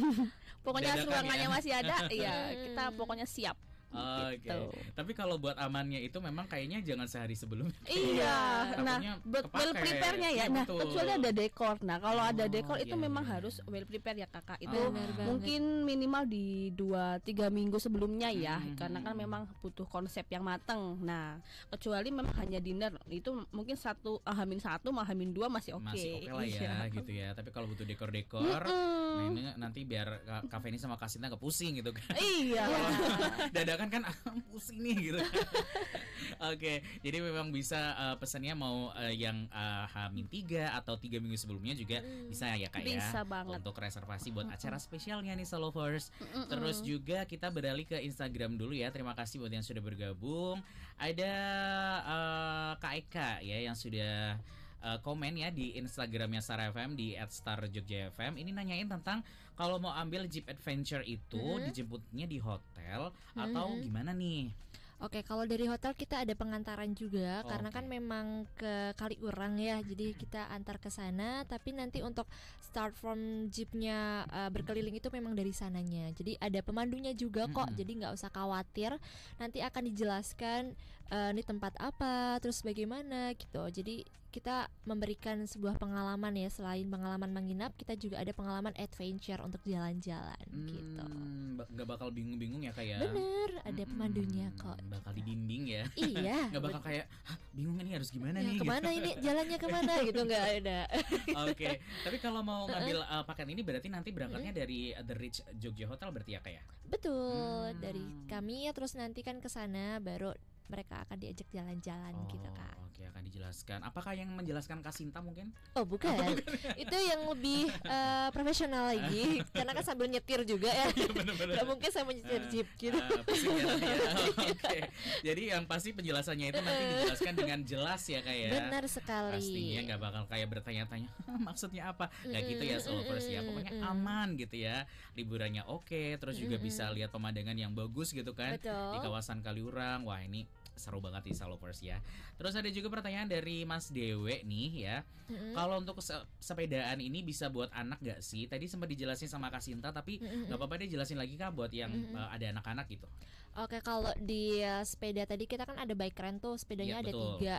pokoknya Dadakan ya. ruangannya masih ada, ya kita pokoknya siap. Oh, gitu. Oke. Okay. Gitu. Tapi kalau buat amannya itu memang kayaknya jangan sehari sebelumnya. Iya. nah, buat well prepare-nya ya. Iya, nah, kecuali ada dekor. Nah, kalau oh, ada dekor itu iya, memang iya. harus well prepare ya Kakak. Itu oh, mungkin minimal di dua tiga minggu sebelumnya ya. Hmm. hmm, hmm Karena kan hmm. memang butuh konsep yang matang. Nah, kecuali memang hanya dinner itu mungkin satu ahamin ah, satu mahamin dua masih oke. Okay. Masih oke okay lah ya iya. gitu ya. Tapi kalau butuh dekor-dekor mm nah ini nanti biar kafe ini sama kasinta nggak pusing gitu kan. Iya. Dadah kan kan ah, pusing nih gitu. Oke, okay, jadi memang bisa uh, pesannya mau uh, yang uh, eh, H-3 atau tiga minggu sebelumnya juga mm. bisa ya Kak bisa ya. Bisa banget. Untuk reservasi buat acara spesialnya nih Solovers. Terus juga kita beralih ke Instagram dulu ya. Terima kasih buat yang sudah bergabung. Ada uh, Kak Eka ya yang sudah uh, komen ya di Instagramnya Star FM di @starjogjfm ini nanyain tentang kalau mau ambil Jeep Adventure itu hmm. dijemputnya di hotel hmm. atau gimana nih? Oke, kalau dari hotel kita ada pengantaran juga oh, karena okay. kan memang ke urang ya. Jadi kita antar ke sana tapi nanti untuk start from jeepnya uh, berkeliling itu memang dari sananya. Jadi ada pemandunya juga kok. Mm -hmm. Jadi nggak usah khawatir. Nanti akan dijelaskan uh, ini tempat apa, terus bagaimana gitu. Jadi kita memberikan sebuah pengalaman ya selain pengalaman menginap kita juga ada pengalaman adventure untuk jalan-jalan hmm, gitu nggak bakal bingung-bingung ya kayak ya? bener ada hmm, pemandunya hmm, kok bakal dibimbing ya iya nggak bakal kayak bingung ini harus gimana ya, nih gitu. kemana gitu. ini jalannya kemana gitu nggak ada oke okay. tapi kalau mau ngambil uh, paket ini berarti nanti berangkatnya iya. dari The Rich Jogja Hotel berarti ya kayak ya? betul hmm. dari kami ya terus nanti kan ke sana baru mereka akan diajak jalan-jalan oh, gitu kak. Oke akan dijelaskan. Apakah yang menjelaskan Kasinta mungkin? Oh bukan, ah, itu yang lebih uh, profesional lagi karena kan sambil nyetir juga ya. Iya, mungkin saya menyetir ah, jeep gitu. Ah, ya. Uh, okay. Jadi yang pasti penjelasannya itu nanti dijelaskan dengan jelas ya kak ya. Benar sekali. Pastinya nggak bakal kayak bertanya-tanya maksudnya apa. Gak gitu ya solvers ya. Pokoknya aman gitu ya. Liburannya oke, okay, terus juga bisa lihat pemandangan yang bagus gitu kan Betul. di kawasan Kaliurang. Wah ini seru banget di Salopers ya. Terus ada juga pertanyaan dari Mas Dewe nih ya. Mm-hmm. Kalau untuk se- sepedaan ini bisa buat anak gak sih? Tadi sempat dijelasin sama Kak Sinta tapi mm-hmm. gak apa-apa dia jelasin lagi Kak buat yang mm-hmm. uh, ada anak-anak gitu. Oke, kalau di uh, sepeda tadi kita kan ada bike rent tuh, sepedanya ya, ada betul. tiga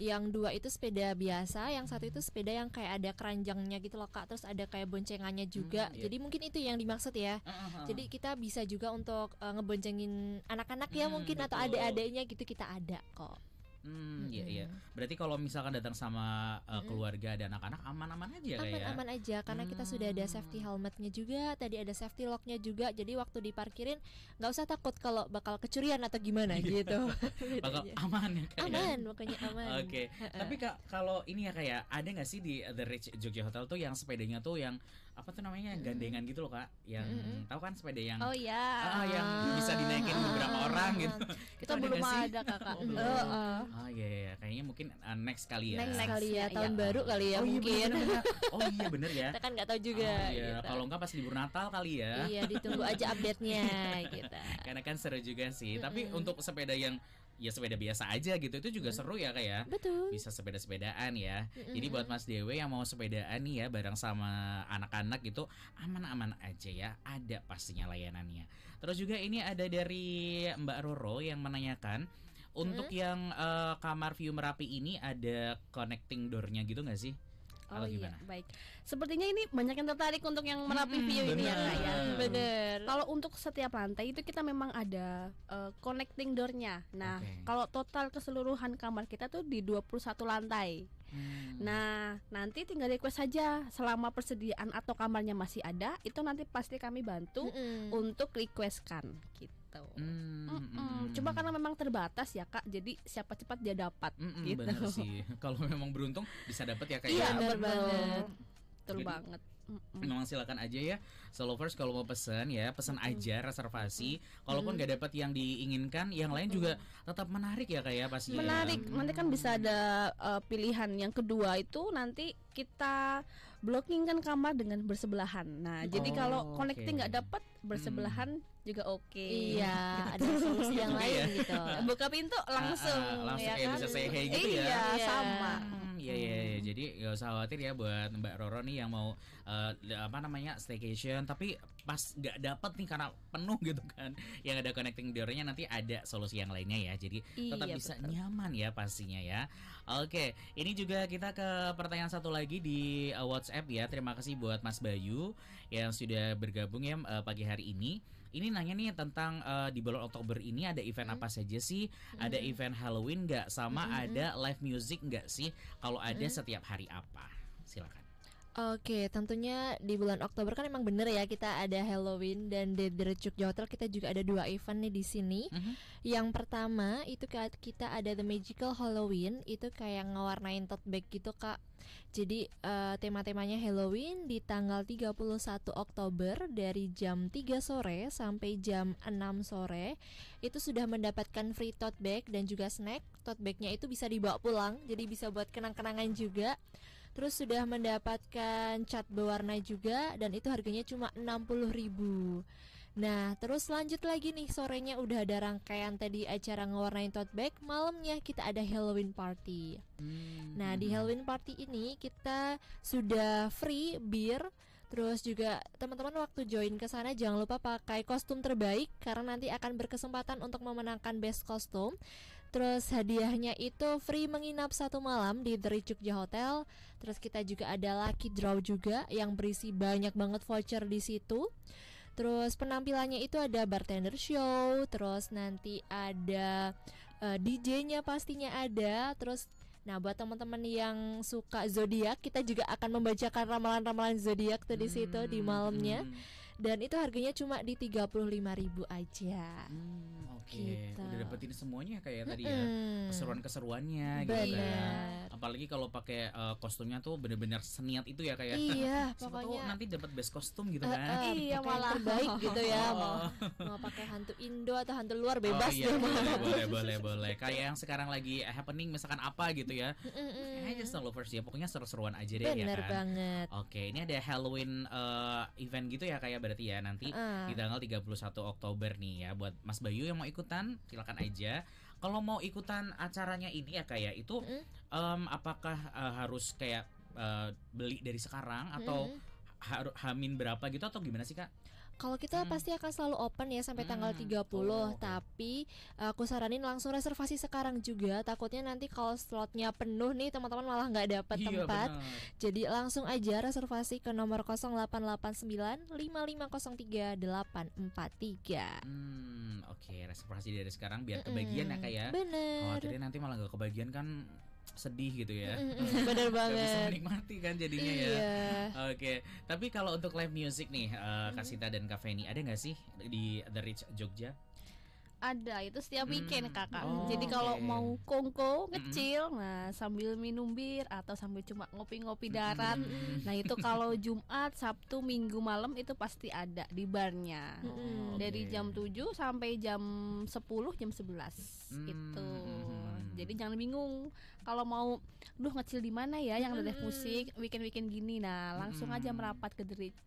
yang dua itu sepeda biasa, yang satu itu sepeda yang kayak ada keranjangnya gitu loh kak, terus ada kayak boncengannya juga. Hmm, iya. Jadi mungkin itu yang dimaksud ya. Uh -huh. Jadi kita bisa juga untuk uh, ngeboncengin anak-anak ya hmm, mungkin betul. atau adik-adiknya gitu kita ada kok. Hmm, iya iya. Berarti kalau misalkan datang sama uh, keluarga dan anak-anak aman-aman aja aman, kayak. Aman-aman aja karena hmm. kita sudah ada hmm. safety helmetnya juga, tadi ada safety locknya juga. Jadi waktu diparkirin nggak usah takut kalau bakal kecurian atau gimana iya. gitu. bakal aman ya kayak. Ya? Aman, makanya aman. Oke. Okay. Tapi kalau ini ya kayak ya, ada nggak sih di eh, The Rich Jogja Hotel tuh yang sepedanya tuh yang apa tuh namanya gandengan gitu loh kak yang mm-hmm. tahu kan sepeda yang oh ya yeah. ah, yang ah, bisa dinaikin ah. beberapa ah, orang gitu kita ada belum ada kakak oh, belum. Uh, uh. oh iya, yeah. Iya. kayaknya mungkin uh, next kali ya next, kali ya iya. tahun ya. baru kali ya oh, iya, mungkin bener, bener. oh iya bener ya kita kan nggak tahu juga oh, iya. gitu. kalau enggak pas libur Natal kali ya iya ditunggu aja update nya gitu karena kan seru juga sih mm-hmm. tapi untuk sepeda yang ya sepeda biasa aja gitu itu juga hmm. seru ya kayak ya. betul bisa sepeda-sepedaan ya hmm. jadi buat Mas Dewe yang mau sepedaan nih ya bareng sama anak-anak gitu aman-aman aja ya ada pastinya layanannya terus juga ini ada dari Mbak Roro yang menanyakan untuk hmm? yang uh, kamar view merapi ini ada connecting doornya gitu nggak sih Oh iya, baik. Sepertinya ini banyak yang tertarik untuk yang merapi hmm, view ini ya, Kak ya. Bener. Kalau untuk setiap lantai itu kita memang ada uh, connecting door-nya. Nah, okay. kalau total keseluruhan kamar kita tuh di 21 lantai. Hmm. Nah, nanti tinggal request saja selama persediaan atau kamarnya masih ada, itu nanti pasti kami bantu hmm. untuk requestkan gitu. Mm, Mm -mm. Cuma karena memang terbatas ya Kak, jadi siapa cepat dia dapat mm, gitu. Benar sih. Kalau memang beruntung bisa dapat ya kak Iya, ya? benar banget. Betul banget. Mm-mm. Memang silakan aja ya lovers kalau mau pesan ya pesan mm. aja reservasi. Kalaupun nggak mm. dapat yang diinginkan, yang lain juga tetap menarik ya kayak pasti. Menarik, ya. nanti kan bisa ada uh, pilihan yang kedua itu nanti kita blocking kan kamar dengan bersebelahan. Nah, oh, jadi kalau oh, connecting nggak okay. dapat bersebelahan hmm. juga oke. Okay. Iya, ada solusi yang lain iya. gitu. Buka pintu ah, ah, langsung, uh, uh, langsung ya kan? bisa hey gitu iya, ya. Iya, sama. Hmm, iya iya ya. jadi gak usah khawatir ya buat Mbak Roro nih yang mau uh, apa namanya staycation tapi pas nggak dapat nih karena penuh gitu kan yang ada connecting doornya nanti ada solusi yang lainnya ya jadi iya, tetap bisa betul. nyaman ya pastinya ya oke ini juga kita ke pertanyaan satu lagi di uh, WhatsApp ya terima kasih buat Mas Bayu yang sudah bergabung ya uh, pagi hari hari ini. Ini nanya nih tentang uh, di bulan Oktober ini ada event hmm. apa saja sih? Hmm. Ada event Halloween nggak? Sama hmm. ada live music nggak sih? Kalau ada hmm. setiap hari apa? Silakan. Oke, tentunya di bulan Oktober kan emang bener ya kita ada Halloween dan di Derecuk Hotel kita juga ada dua event nih di sini. Mm -hmm. Yang pertama itu kita ada The Magical Halloween, itu kayak ngewarnain tote bag gitu kak. Jadi uh, tema-temanya Halloween di tanggal 31 Oktober dari jam 3 sore sampai jam 6 sore itu sudah mendapatkan free tote bag dan juga snack. Tote bagnya itu bisa dibawa pulang, jadi bisa buat kenang-kenangan juga. Terus sudah mendapatkan cat berwarna juga dan itu harganya cuma 60.000. Nah, terus lanjut lagi nih sorenya udah ada rangkaian tadi acara ngewarnain tote bag, malamnya kita ada Halloween party. Hmm. Nah, di Halloween party ini kita sudah free beer Terus juga teman-teman waktu join ke sana jangan lupa pakai kostum terbaik karena nanti akan berkesempatan untuk memenangkan best kostum. Terus hadiahnya itu free menginap satu malam di The Jogja Hotel. Terus kita juga ada lucky draw juga yang berisi banyak banget voucher di situ. Terus penampilannya itu ada bartender show, terus nanti ada uh, DJ-nya pastinya ada, terus Nah, buat teman-teman yang suka zodiak, kita juga akan membacakan ramalan-ramalan zodiak tuh di situ hmm, di malamnya. Hmm dan itu harganya cuma di 35.000 aja. Hmm, oke. Okay. Gitu. Udah dapetin semuanya kayak tadi mm -hmm. ya. Keseruan-keseruannya gitu kan. Apalagi kalau pakai uh, kostumnya tuh bener-bener seniat itu ya kayak. Iya, pokoknya tuh nanti dapat best kostum gitu uh, kan. Uh, iya, malah baik gitu ya. Mau oh. mau pakai hantu Indo atau hantu luar oh, bebas oh, iya, deh. Boleh, iya, boleh, boleh, boleh. Kayak yang sekarang lagi happening misalkan apa gitu ya. Mm -hmm. just lovers ya. Pokoknya seru-seruan aja deh ya Bener ya kan. Bener banget. Oke, ini ada Halloween uh, event gitu ya kayak berarti ya nanti uh. di tanggal 31 Oktober nih ya buat Mas Bayu yang mau ikutan silakan aja. Kalau mau ikutan acaranya ini ya kayak ya, itu mm. um, apakah uh, harus kayak uh, beli dari sekarang atau mm. hamin berapa gitu atau gimana sih kak? Kalau kita hmm. pasti akan selalu open ya sampai tanggal 30, oh, okay. tapi eh, aku saranin langsung reservasi sekarang juga. Takutnya nanti kalau slotnya penuh nih teman-teman malah nggak dapat iya, tempat. Benar. Jadi langsung aja reservasi ke nomor 0889 5503 843. Hmm, oke, okay. reservasi dari sekarang biar kebagian -mm. kebagian ya Kak ya. Bener. oh, nanti malah nggak kebagian kan sedih gitu ya. bener banget. Gak bisa menikmati kan jadinya ya. iya. ya. Oke. Okay. Tapi kalau untuk live music nih, uh, eh, Kasita mm. dan Kaveni ada nggak sih di The Rich Jogja? Ada itu setiap hmm, weekend kakak. Oh, Jadi kalau okay. mau kongko kecil, mm nah sambil minum bir atau sambil cuma ngopi-ngopi darat, mm nah itu kalau Jumat, Sabtu, Minggu malam itu pasti ada di barnya. Oh, Dari jam 7 sampai jam 10, jam 11 mm -hmm. itu. Hmm, hmm, Jadi jangan bingung kalau mau duh ngecil di mana ya yang live musik weekend weekend gini nah langsung aja merapat ke The Rich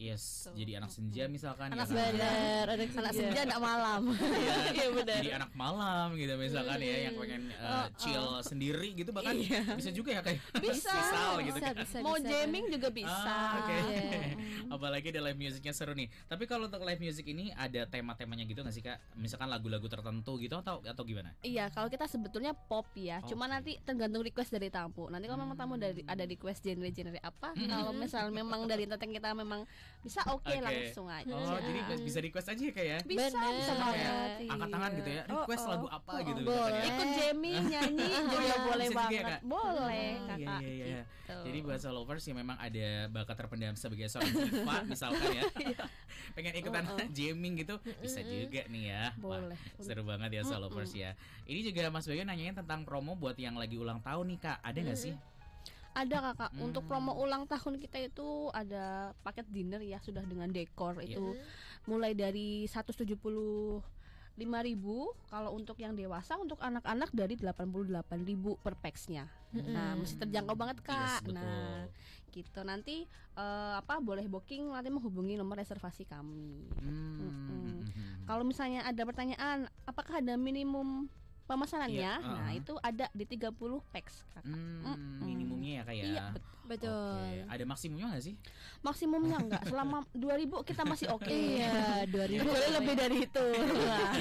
yes so. jadi anak senja misalkan anak ya, kan? benar anak senja anak, senja, anak malam iya. iya benar jadi anak malam gitu misalkan ya yang pengen uh, chill oh. sendiri gitu bahkan iya. bisa juga ya kayak bisa misal, gitu bisa, kan. bisa, mau bisa, jamming juga bisa ah, oke okay. Iya. yeah. apalagi ada live musicnya seru nih tapi kalau untuk live music ini ada tema-temanya gitu nggak sih kak misalkan lagu-lagu tertentu gitu atau atau gimana iya kalau kita sebetulnya pop ya okay. cuma nanti tergantung request dari tamu. Nanti kalau memang tamu dari hmm. ada request genre-genre apa, hmm. kalau misal memang dari tentang kita memang bisa oke okay, okay. langsung aja. Oh, jadi bisa request aja ya, kayak ya? Bisa, Bener. bisa banget. Ya, angkat tangan gitu ya. Iya. Request oh, oh. lagu apa oh, gitu boleh. Gitu, Ikut Jamie nyanyi iya, juga ya, boleh banget. Ya, boleh, oh, Kakak. Iya, iya, iya. Gitu. Jadi buat lovers yang memang ada bakat terpendam sebagai seorang diva misalkan ya. Iya. Pengen ikutan oh, oh. jamming gitu, bisa juga nih ya. Boleh. Wah, seru banget ya lovers ya. Ini juga Mas Bayu nanyain tentang promo buat yang lagi lagi ulang tahun nih kak ada nggak sih ada kakak hmm. untuk promo ulang tahun kita itu ada paket dinner ya sudah dengan dekor yeah. itu mulai dari 170 ribu kalau untuk yang dewasa untuk anak-anak dari 88.000 per packsnya hmm. nah mesti terjangkau banget kak yes, nah gitu nanti uh, apa boleh booking nanti menghubungi nomor reservasi kami hmm. hmm. hmm. kalau misalnya ada pertanyaan apakah ada minimum pemesanannya. Yeah. Uh -huh. Nah, itu ada di 30 packs, Kakak. Hmm, mm -mm. Minimumnya ya kayak. Ya? Iya, betul. Okay. Ada maksimumnya nggak sih? Maksimumnya enggak. Selama 2000 kita masih oke. Okay. iya, 2000 boleh lebih dari itu.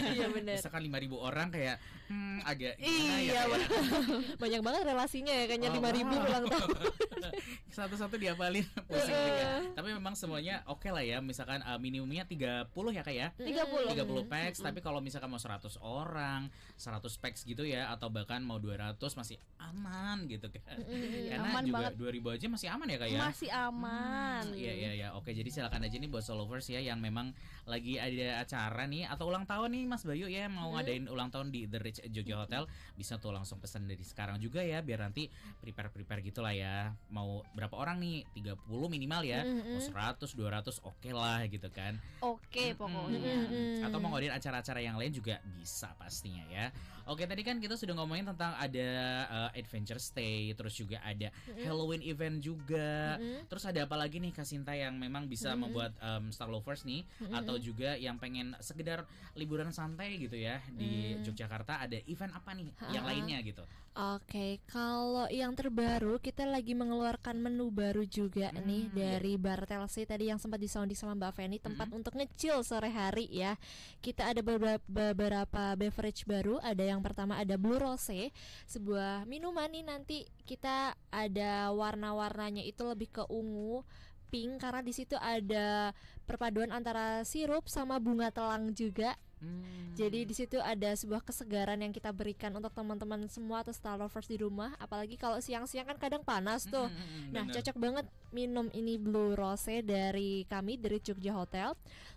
Iya benar. Misalkan 5000 orang kayak hmm, agak ya, Iya, ya, kayak. banyak banget relasinya ya kayaknya oh, 5000 wow. ulang tahun. Satu-satu diapalin pusing uh. Tapi memang semuanya oke okay lah ya. Misalkan uh, minimumnya 30 ya kak ya. 30. 30 packs. Mm. Tapi kalau misalkan mau 100 orang, 100 packs gitu ya atau bahkan mau 200 masih aman gitu kan. Mm, Karena aman juga 2000 aja masih aman ya kak ya. Masih aman. Hmm, iya iya iya. Oke, jadi silakan aja nih buat soloverse ya yang memang lagi ada acara nih atau ulang tahun nih Mas Bayu ya mau ngadain ulang tahun di The Rich Jogja Hotel bisa tuh langsung pesan dari sekarang juga ya biar nanti prepare prepare gitu lah ya mau berapa orang nih 30 minimal ya mm -hmm. mau 100 200 oke okay lah gitu kan oke okay, mm -hmm. pokoknya mm -hmm. atau mau ngadain acara-acara yang lain juga bisa pastinya ya oke tadi kan kita sudah ngomongin tentang ada uh, adventure stay terus juga ada mm -hmm. Halloween event juga mm -hmm. terus ada apa lagi nih Kasinta yang memang bisa mm -hmm. membuat um, Star Lovers nih mm -hmm. atau juga yang pengen sekedar liburan santai gitu ya di mm -hmm. Yogyakarta ada event apa nih ha -ha. yang lainnya gitu Oke, kalau yang terbaru kita lagi mengeluarkan menu baru juga hmm. nih iya. dari Bar Telsi tadi yang sempat disounding sama Mbak Feni tempat hmm. untuk ngecil sore hari ya. Kita ada beberapa, beberapa beverage baru. Ada yang pertama ada Blue Rose, sebuah minuman nih nanti kita ada warna-warnanya itu lebih ke ungu, pink karena di situ ada perpaduan antara sirup sama bunga telang juga Hmm. Jadi di situ ada sebuah kesegaran yang kita berikan untuk teman-teman semua atau Star Lovers di rumah, apalagi kalau siang-siang kan kadang panas hmm, tuh. Hmm, hmm, hmm, nah, bener. cocok banget minum ini Blue Rose dari kami dari Jogja Hotel.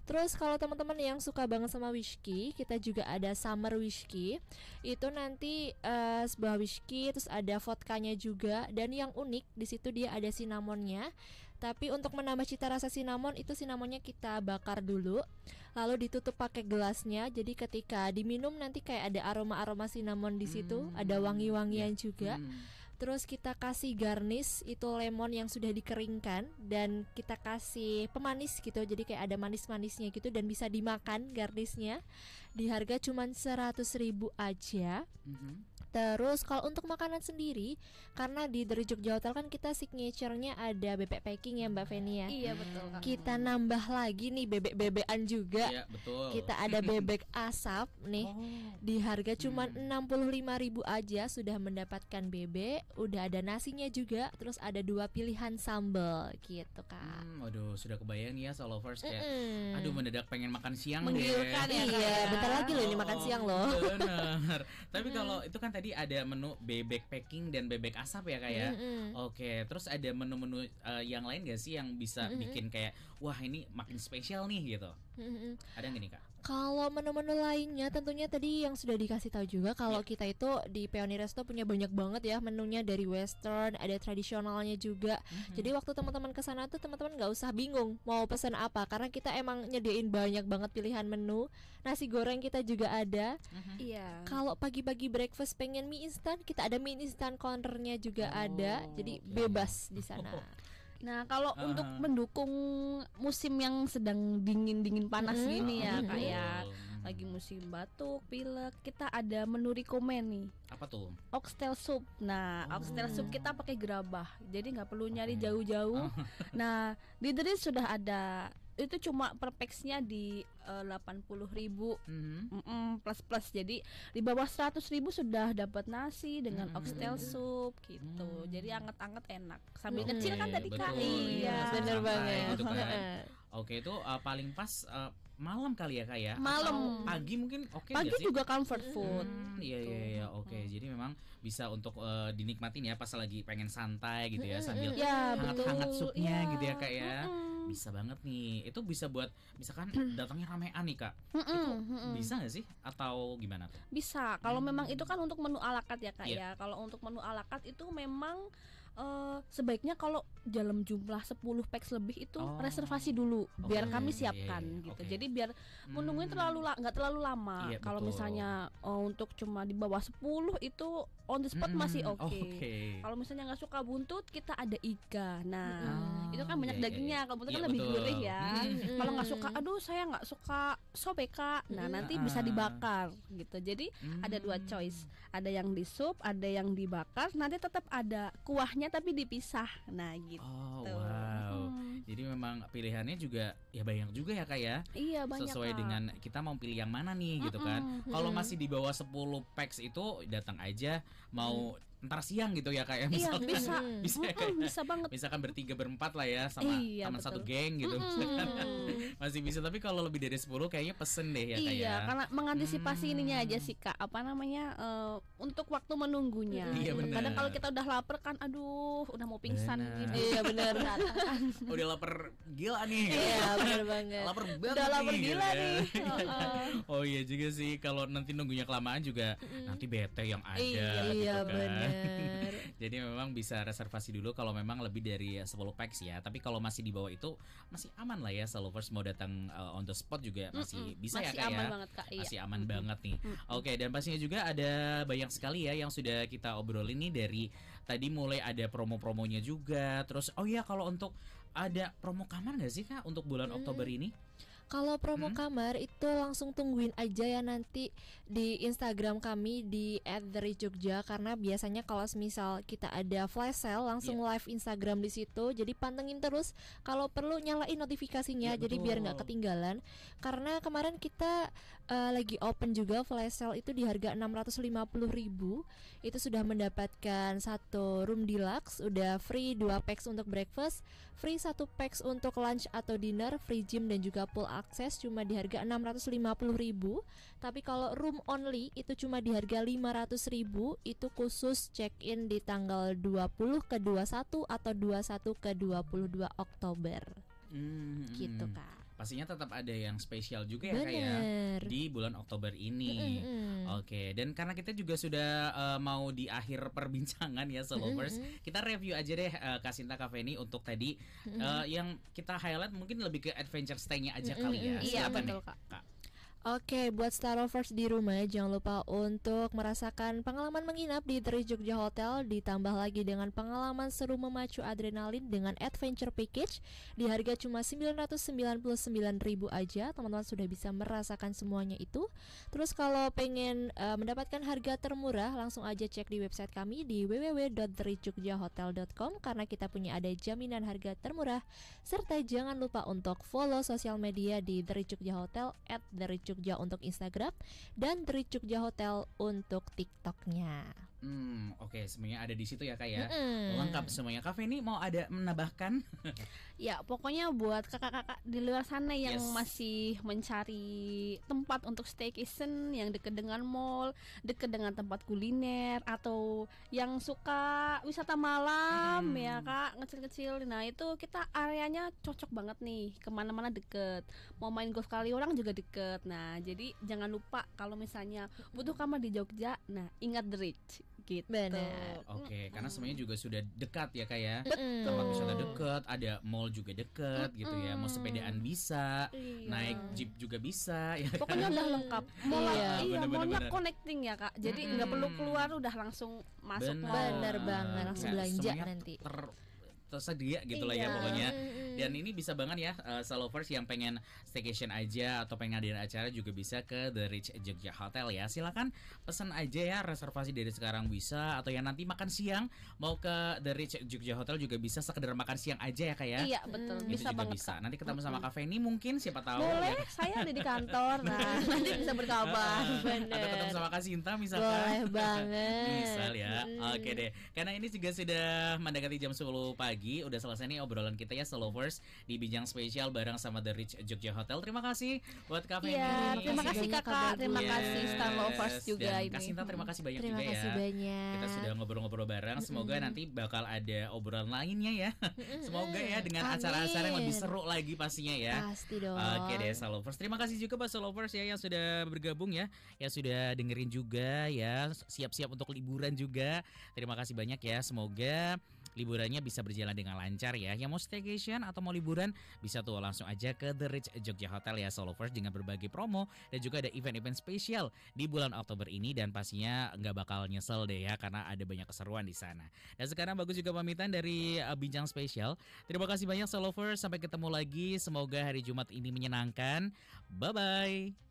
Terus kalau teman-teman yang suka banget sama whisky, kita juga ada Summer Whisky. Itu nanti uh, sebuah whisky terus ada vodkanya juga dan yang unik di situ dia ada cinnamonnya. Tapi untuk menambah cita rasa cinnamon itu cinnamonnya kita bakar dulu, lalu ditutup pakai gelasnya. Jadi ketika diminum nanti kayak ada aroma-aroma cinnamon di situ, hmm. ada wangi-wangian ya. juga. Hmm. Terus kita kasih garnish itu lemon yang sudah dikeringkan dan kita kasih pemanis gitu. Jadi kayak ada manis-manisnya gitu dan bisa dimakan garnishnya. Di harga cuma ribu aja. -hmm. Terus kalau untuk makanan sendiri karena di dari Jogja Hotel kan kita signaturenya ada bebek packing ya Mbak Feni ya. Iya betul. kan. Kita nambah lagi nih bebek-bebekan juga. Iya betul. Kita ada bebek asap nih oh. di harga cuma hmm. enam puluh lima ribu aja sudah mendapatkan bebek, udah ada nasinya juga, terus ada dua pilihan sambal gitu kak. Hmm, aduh sudah kebayang ya solo first kayak, mm. aduh mendadak pengen makan siang Menggilkan deh. ya. Iya, ya. bentar lagi loh ini makan siang loh. Benar. Tapi kalau itu kan tadi ada menu bebek packing dan bebek asap ya kayak. Ya? Mm-hmm. Oke, terus ada menu-menu uh, yang lain gak sih yang bisa mm-hmm. bikin kayak wah ini makin spesial nih gitu. Mm-hmm. Ada nggak nih kak? Kalau menu-menu lainnya tentunya tadi yang sudah dikasih tahu juga kalau iya. kita itu di Peony Resto punya banyak banget ya menunya dari western, ada tradisionalnya juga. Mm-hmm. Jadi waktu teman-teman ke sana tuh teman-teman nggak usah bingung mau pesan apa karena kita emang nyediain banyak banget pilihan menu. Nasi goreng kita juga ada. Mhm. Iya. Mm-hmm. Yeah. Kalau pagi-pagi breakfast pengen mie instan, kita ada mie instan cornernya juga oh, ada. Jadi okay. bebas di sana. Nah, kalau uh-huh. untuk mendukung musim yang sedang dingin-dingin panas hmm. gini ya, mm-hmm. kayak ya. lagi mm-hmm. musim batuk, pilek, kita ada menu rekomen nih. Apa tuh? Oxtail soup. Nah, oh. oxtail soup kita pakai gerabah. Jadi nggak perlu nyari jauh-jauh. Okay. nah, di The sudah ada itu cuma packsnya di eh, delapan puluh ribu mm-hmm. mm plus plus jadi di bawah seratus ribu sudah dapat nasi dengan mm-hmm. oxtail soup gitu mm-hmm. jadi anget-anget enak sambil okay, oh, kecil kan tadi kak iya, iya. benar banget gitu kan. oke okay, itu uh, paling pas uh, malam kali ya kak ya malam Atau pagi mungkin oke okay pagi juga comfort hmm, food iya iya gitu. iya oke hmm. jadi memang bisa untuk uh, dinikmatin ya pas lagi pengen santai gitu ya hmm, sambil ya, hangat-hangat supnya yeah. gitu ya kak ya hmm Hmm. bisa banget nih itu bisa buat misalkan hmm. datangnya ramean nih kak mm -mm, itu mm bisa nggak sih atau gimana bisa kalau memang itu kan untuk menu alakat ya kak yeah. ya kalau untuk menu alakat itu memang Eh, sebaiknya kalau dalam jumlah 10 packs lebih itu oh. reservasi dulu okay. biar iya, kami iya, iya, siapkan yeah, gitu. Okay. Jadi biar hmm. menungguin terlalu nggak terlalu lama. Yeah, kalau misalnya uh, untuk cuma di bawah 10 itu on the spot hmm. masih oke. Okay. Oh, okay. Kalau misalnya nggak suka buntut kita ada iga. Nah, hmm. oh. itu kan banyak yeah, dagingnya. Kalau buntut yeah, kan lebih gurih ya. Hmm. Kalau nggak suka aduh saya nggak suka sobeka. Nah, hmm. nanti ah. bisa dibakar gitu. Jadi hmm. ada dua hmm. choice. Ada yang di sup, ada yang dibakar. Nanti tetap ada kuahnya tapi dipisah. Nah, gitu. Oh, wow. Hmm. Jadi memang pilihannya juga ya banyak juga ya, Kak ya. Iya, banyak. Sesuai kak. dengan kita mau pilih yang mana nih mm -mm. gitu kan. Kalau hmm. masih di bawah 10 packs itu datang aja mau hmm ntar siang gitu ya kayak ya, iya, misalkan iya, bisa bisa, ya, kayak, ya. bisa banget misalkan bertiga berempat lah ya sama iya, teman satu geng gitu mm -hmm. masih bisa tapi kalau lebih dari 10 kayaknya pesen deh ya iya, kayak karena mengantisipasi hmm. ininya aja hmm. sih kak apa namanya uh, untuk waktu menunggunya iya, gitu. karena kalau kita udah lapar kan aduh udah mau pingsan bener. gitu iya benar. udah lapar gila nih iya benar banget lapar banget udah lapar gitu gila ya. nih oh, oh. oh iya juga sih kalau nanti nunggunya kelamaan juga mm -hmm. nanti bete yang ada iya, gitu iya, kan. bener Jadi memang bisa reservasi dulu kalau memang lebih dari 10 packs ya. Tapi kalau masih di bawah itu masih aman lah ya Solovers mau datang uh, on the spot juga masih mm -mm. bisa ya, masih ya Kak aman ya? Banget, Kak. Iya. Masih aman mm -hmm. banget nih. Mm -hmm. Oke, okay, dan pastinya juga ada banyak sekali ya yang sudah kita obrolin nih dari tadi mulai ada promo-promonya juga. Terus oh ya kalau untuk ada promo kamar nggak sih Kak untuk bulan mm. Oktober ini? Kalau promo hmm? kamar itu langsung tungguin aja ya nanti di Instagram kami di @dari_jogja karena biasanya kalau misal kita ada flash sale langsung yeah. live Instagram di situ. Jadi pantengin terus kalau perlu nyalain notifikasinya yeah, jadi betul. biar nggak ketinggalan. Karena kemarin kita uh, lagi open juga flash sale itu di harga 650.000 itu sudah mendapatkan satu room deluxe, udah free 2 packs untuk breakfast, free satu packs untuk lunch atau dinner, free gym dan juga pool akses cuma di harga 650.000, tapi kalau room only itu cuma di harga 500.000, itu khusus check-in di tanggal 20 ke 21 atau 21 ke 22 Oktober. Mm -hmm. Gitu, hmm. Kak pastinya tetap ada yang spesial juga ya kayak ya, di bulan Oktober ini. Mm -hmm. Oke, okay. dan karena kita juga sudah uh, mau di akhir perbincangan ya Solovers, mm -hmm. kita review aja deh uh, eh, Kasinta Cafe ini untuk tadi mm -hmm. uh, yang kita highlight mungkin lebih ke adventure stay-nya aja mm -hmm. kali ya. Iya, betul, Kak. kak. Oke, buat Star di rumah jangan lupa untuk merasakan pengalaman menginap di Tri Jogja Hotel ditambah lagi dengan pengalaman seru memacu adrenalin dengan Adventure Package di harga cuma 999.000 aja. Teman-teman sudah bisa merasakan semuanya itu. Terus kalau pengen uh, mendapatkan harga termurah, langsung aja cek di website kami di www.trijogjahotel.com karena kita punya ada jaminan harga termurah serta jangan lupa untuk follow sosial media di Tri Jogja Hotel at Jogja untuk Instagram dan Tri Jogja Hotel untuk TikToknya. Hmm, oke okay, semuanya ada di situ ya kak ya. Mm-hmm. Lengkap semuanya. kafe ini mau ada menambahkan? ya, pokoknya buat kakak-kakak di luar sana yang yes. masih mencari tempat untuk staycation yang dekat dengan mall, dekat dengan tempat kuliner atau yang suka wisata malam hmm. ya kak, ngecil-ngecil. Nah itu kita areanya cocok banget nih, kemana-mana deket. Mau main golf kali orang juga deket. Nah jadi jangan lupa kalau misalnya butuh kamar di Jogja, nah ingat the rich gitu. Benar. Oke, okay, karena semuanya juga sudah dekat ya kayak mm. Ya. tempat wisata dekat, ada mall juga dekat gitu ya. Mau sepedaan bisa, iya. naik jeep juga bisa ya. Kan? Pokoknya kan? udah lengkap. Mall iya, iya mallnya connecting ya Kak. Jadi nggak mm. perlu keluar udah langsung masuk. Benar banget. Langsung belanja nanti. Ter tersedia gitulah ya iya. ya pokoknya mm, mm, mm. dan ini bisa banget ya uh, eh, Salovers yang pengen staycation aja atau pengen ngadain acara juga bisa ke The Rich Jogja Hotel ya silakan pesan aja ya reservasi dari sekarang bisa atau yang nanti makan siang mau ke The Rich Jogja Hotel juga bisa sekedar makan siang aja ya kayak ya. iya betul hmm, bisa banget bisa nanti ketemu sama Kafe ini mungkin siapa tahu boleh ya. saya ada di kantor nah nanti bisa berkabar uh, atau ketemu sama Kak Sinta misalkan boleh banget misal ya hmm. oke deh karena ini juga sudah mendekati jam 10 pagi lagi. Udah selesai nih obrolan kita ya Slowers di Bijang Spesial bareng sama The Rich Jogja Hotel. Terima kasih buat Kak ini Ya, terima kasih Kakak, terima yes. kasih Star juga Dan ini. Kak terima kasih banyak terima juga ya. kasih ya. banyak. Kita sudah ngobrol-ngobrol bareng. Semoga mm nanti bakal ada obrolan lainnya ya. Semoga ya dengan acara-acara yang lebih seru lagi pastinya ya. Pasti dong. Oke deh Slowers. Terima kasih juga buat Slowers ya yang sudah bergabung ya, yang sudah dengerin juga ya, siap-siap untuk liburan juga. Terima kasih banyak ya. Semoga liburannya bisa berjalan dengan lancar ya. Yang mau staycation atau mau liburan bisa tuh langsung aja ke The Rich Jogja Hotel ya Solo First dengan berbagai promo dan juga ada event-event spesial di bulan Oktober ini dan pastinya nggak bakal nyesel deh ya karena ada banyak keseruan di sana. Dan sekarang bagus juga pamitan dari eh, bincang spesial. Terima kasih banyak Solo First sampai ketemu lagi. Semoga hari Jumat ini menyenangkan. Bye bye.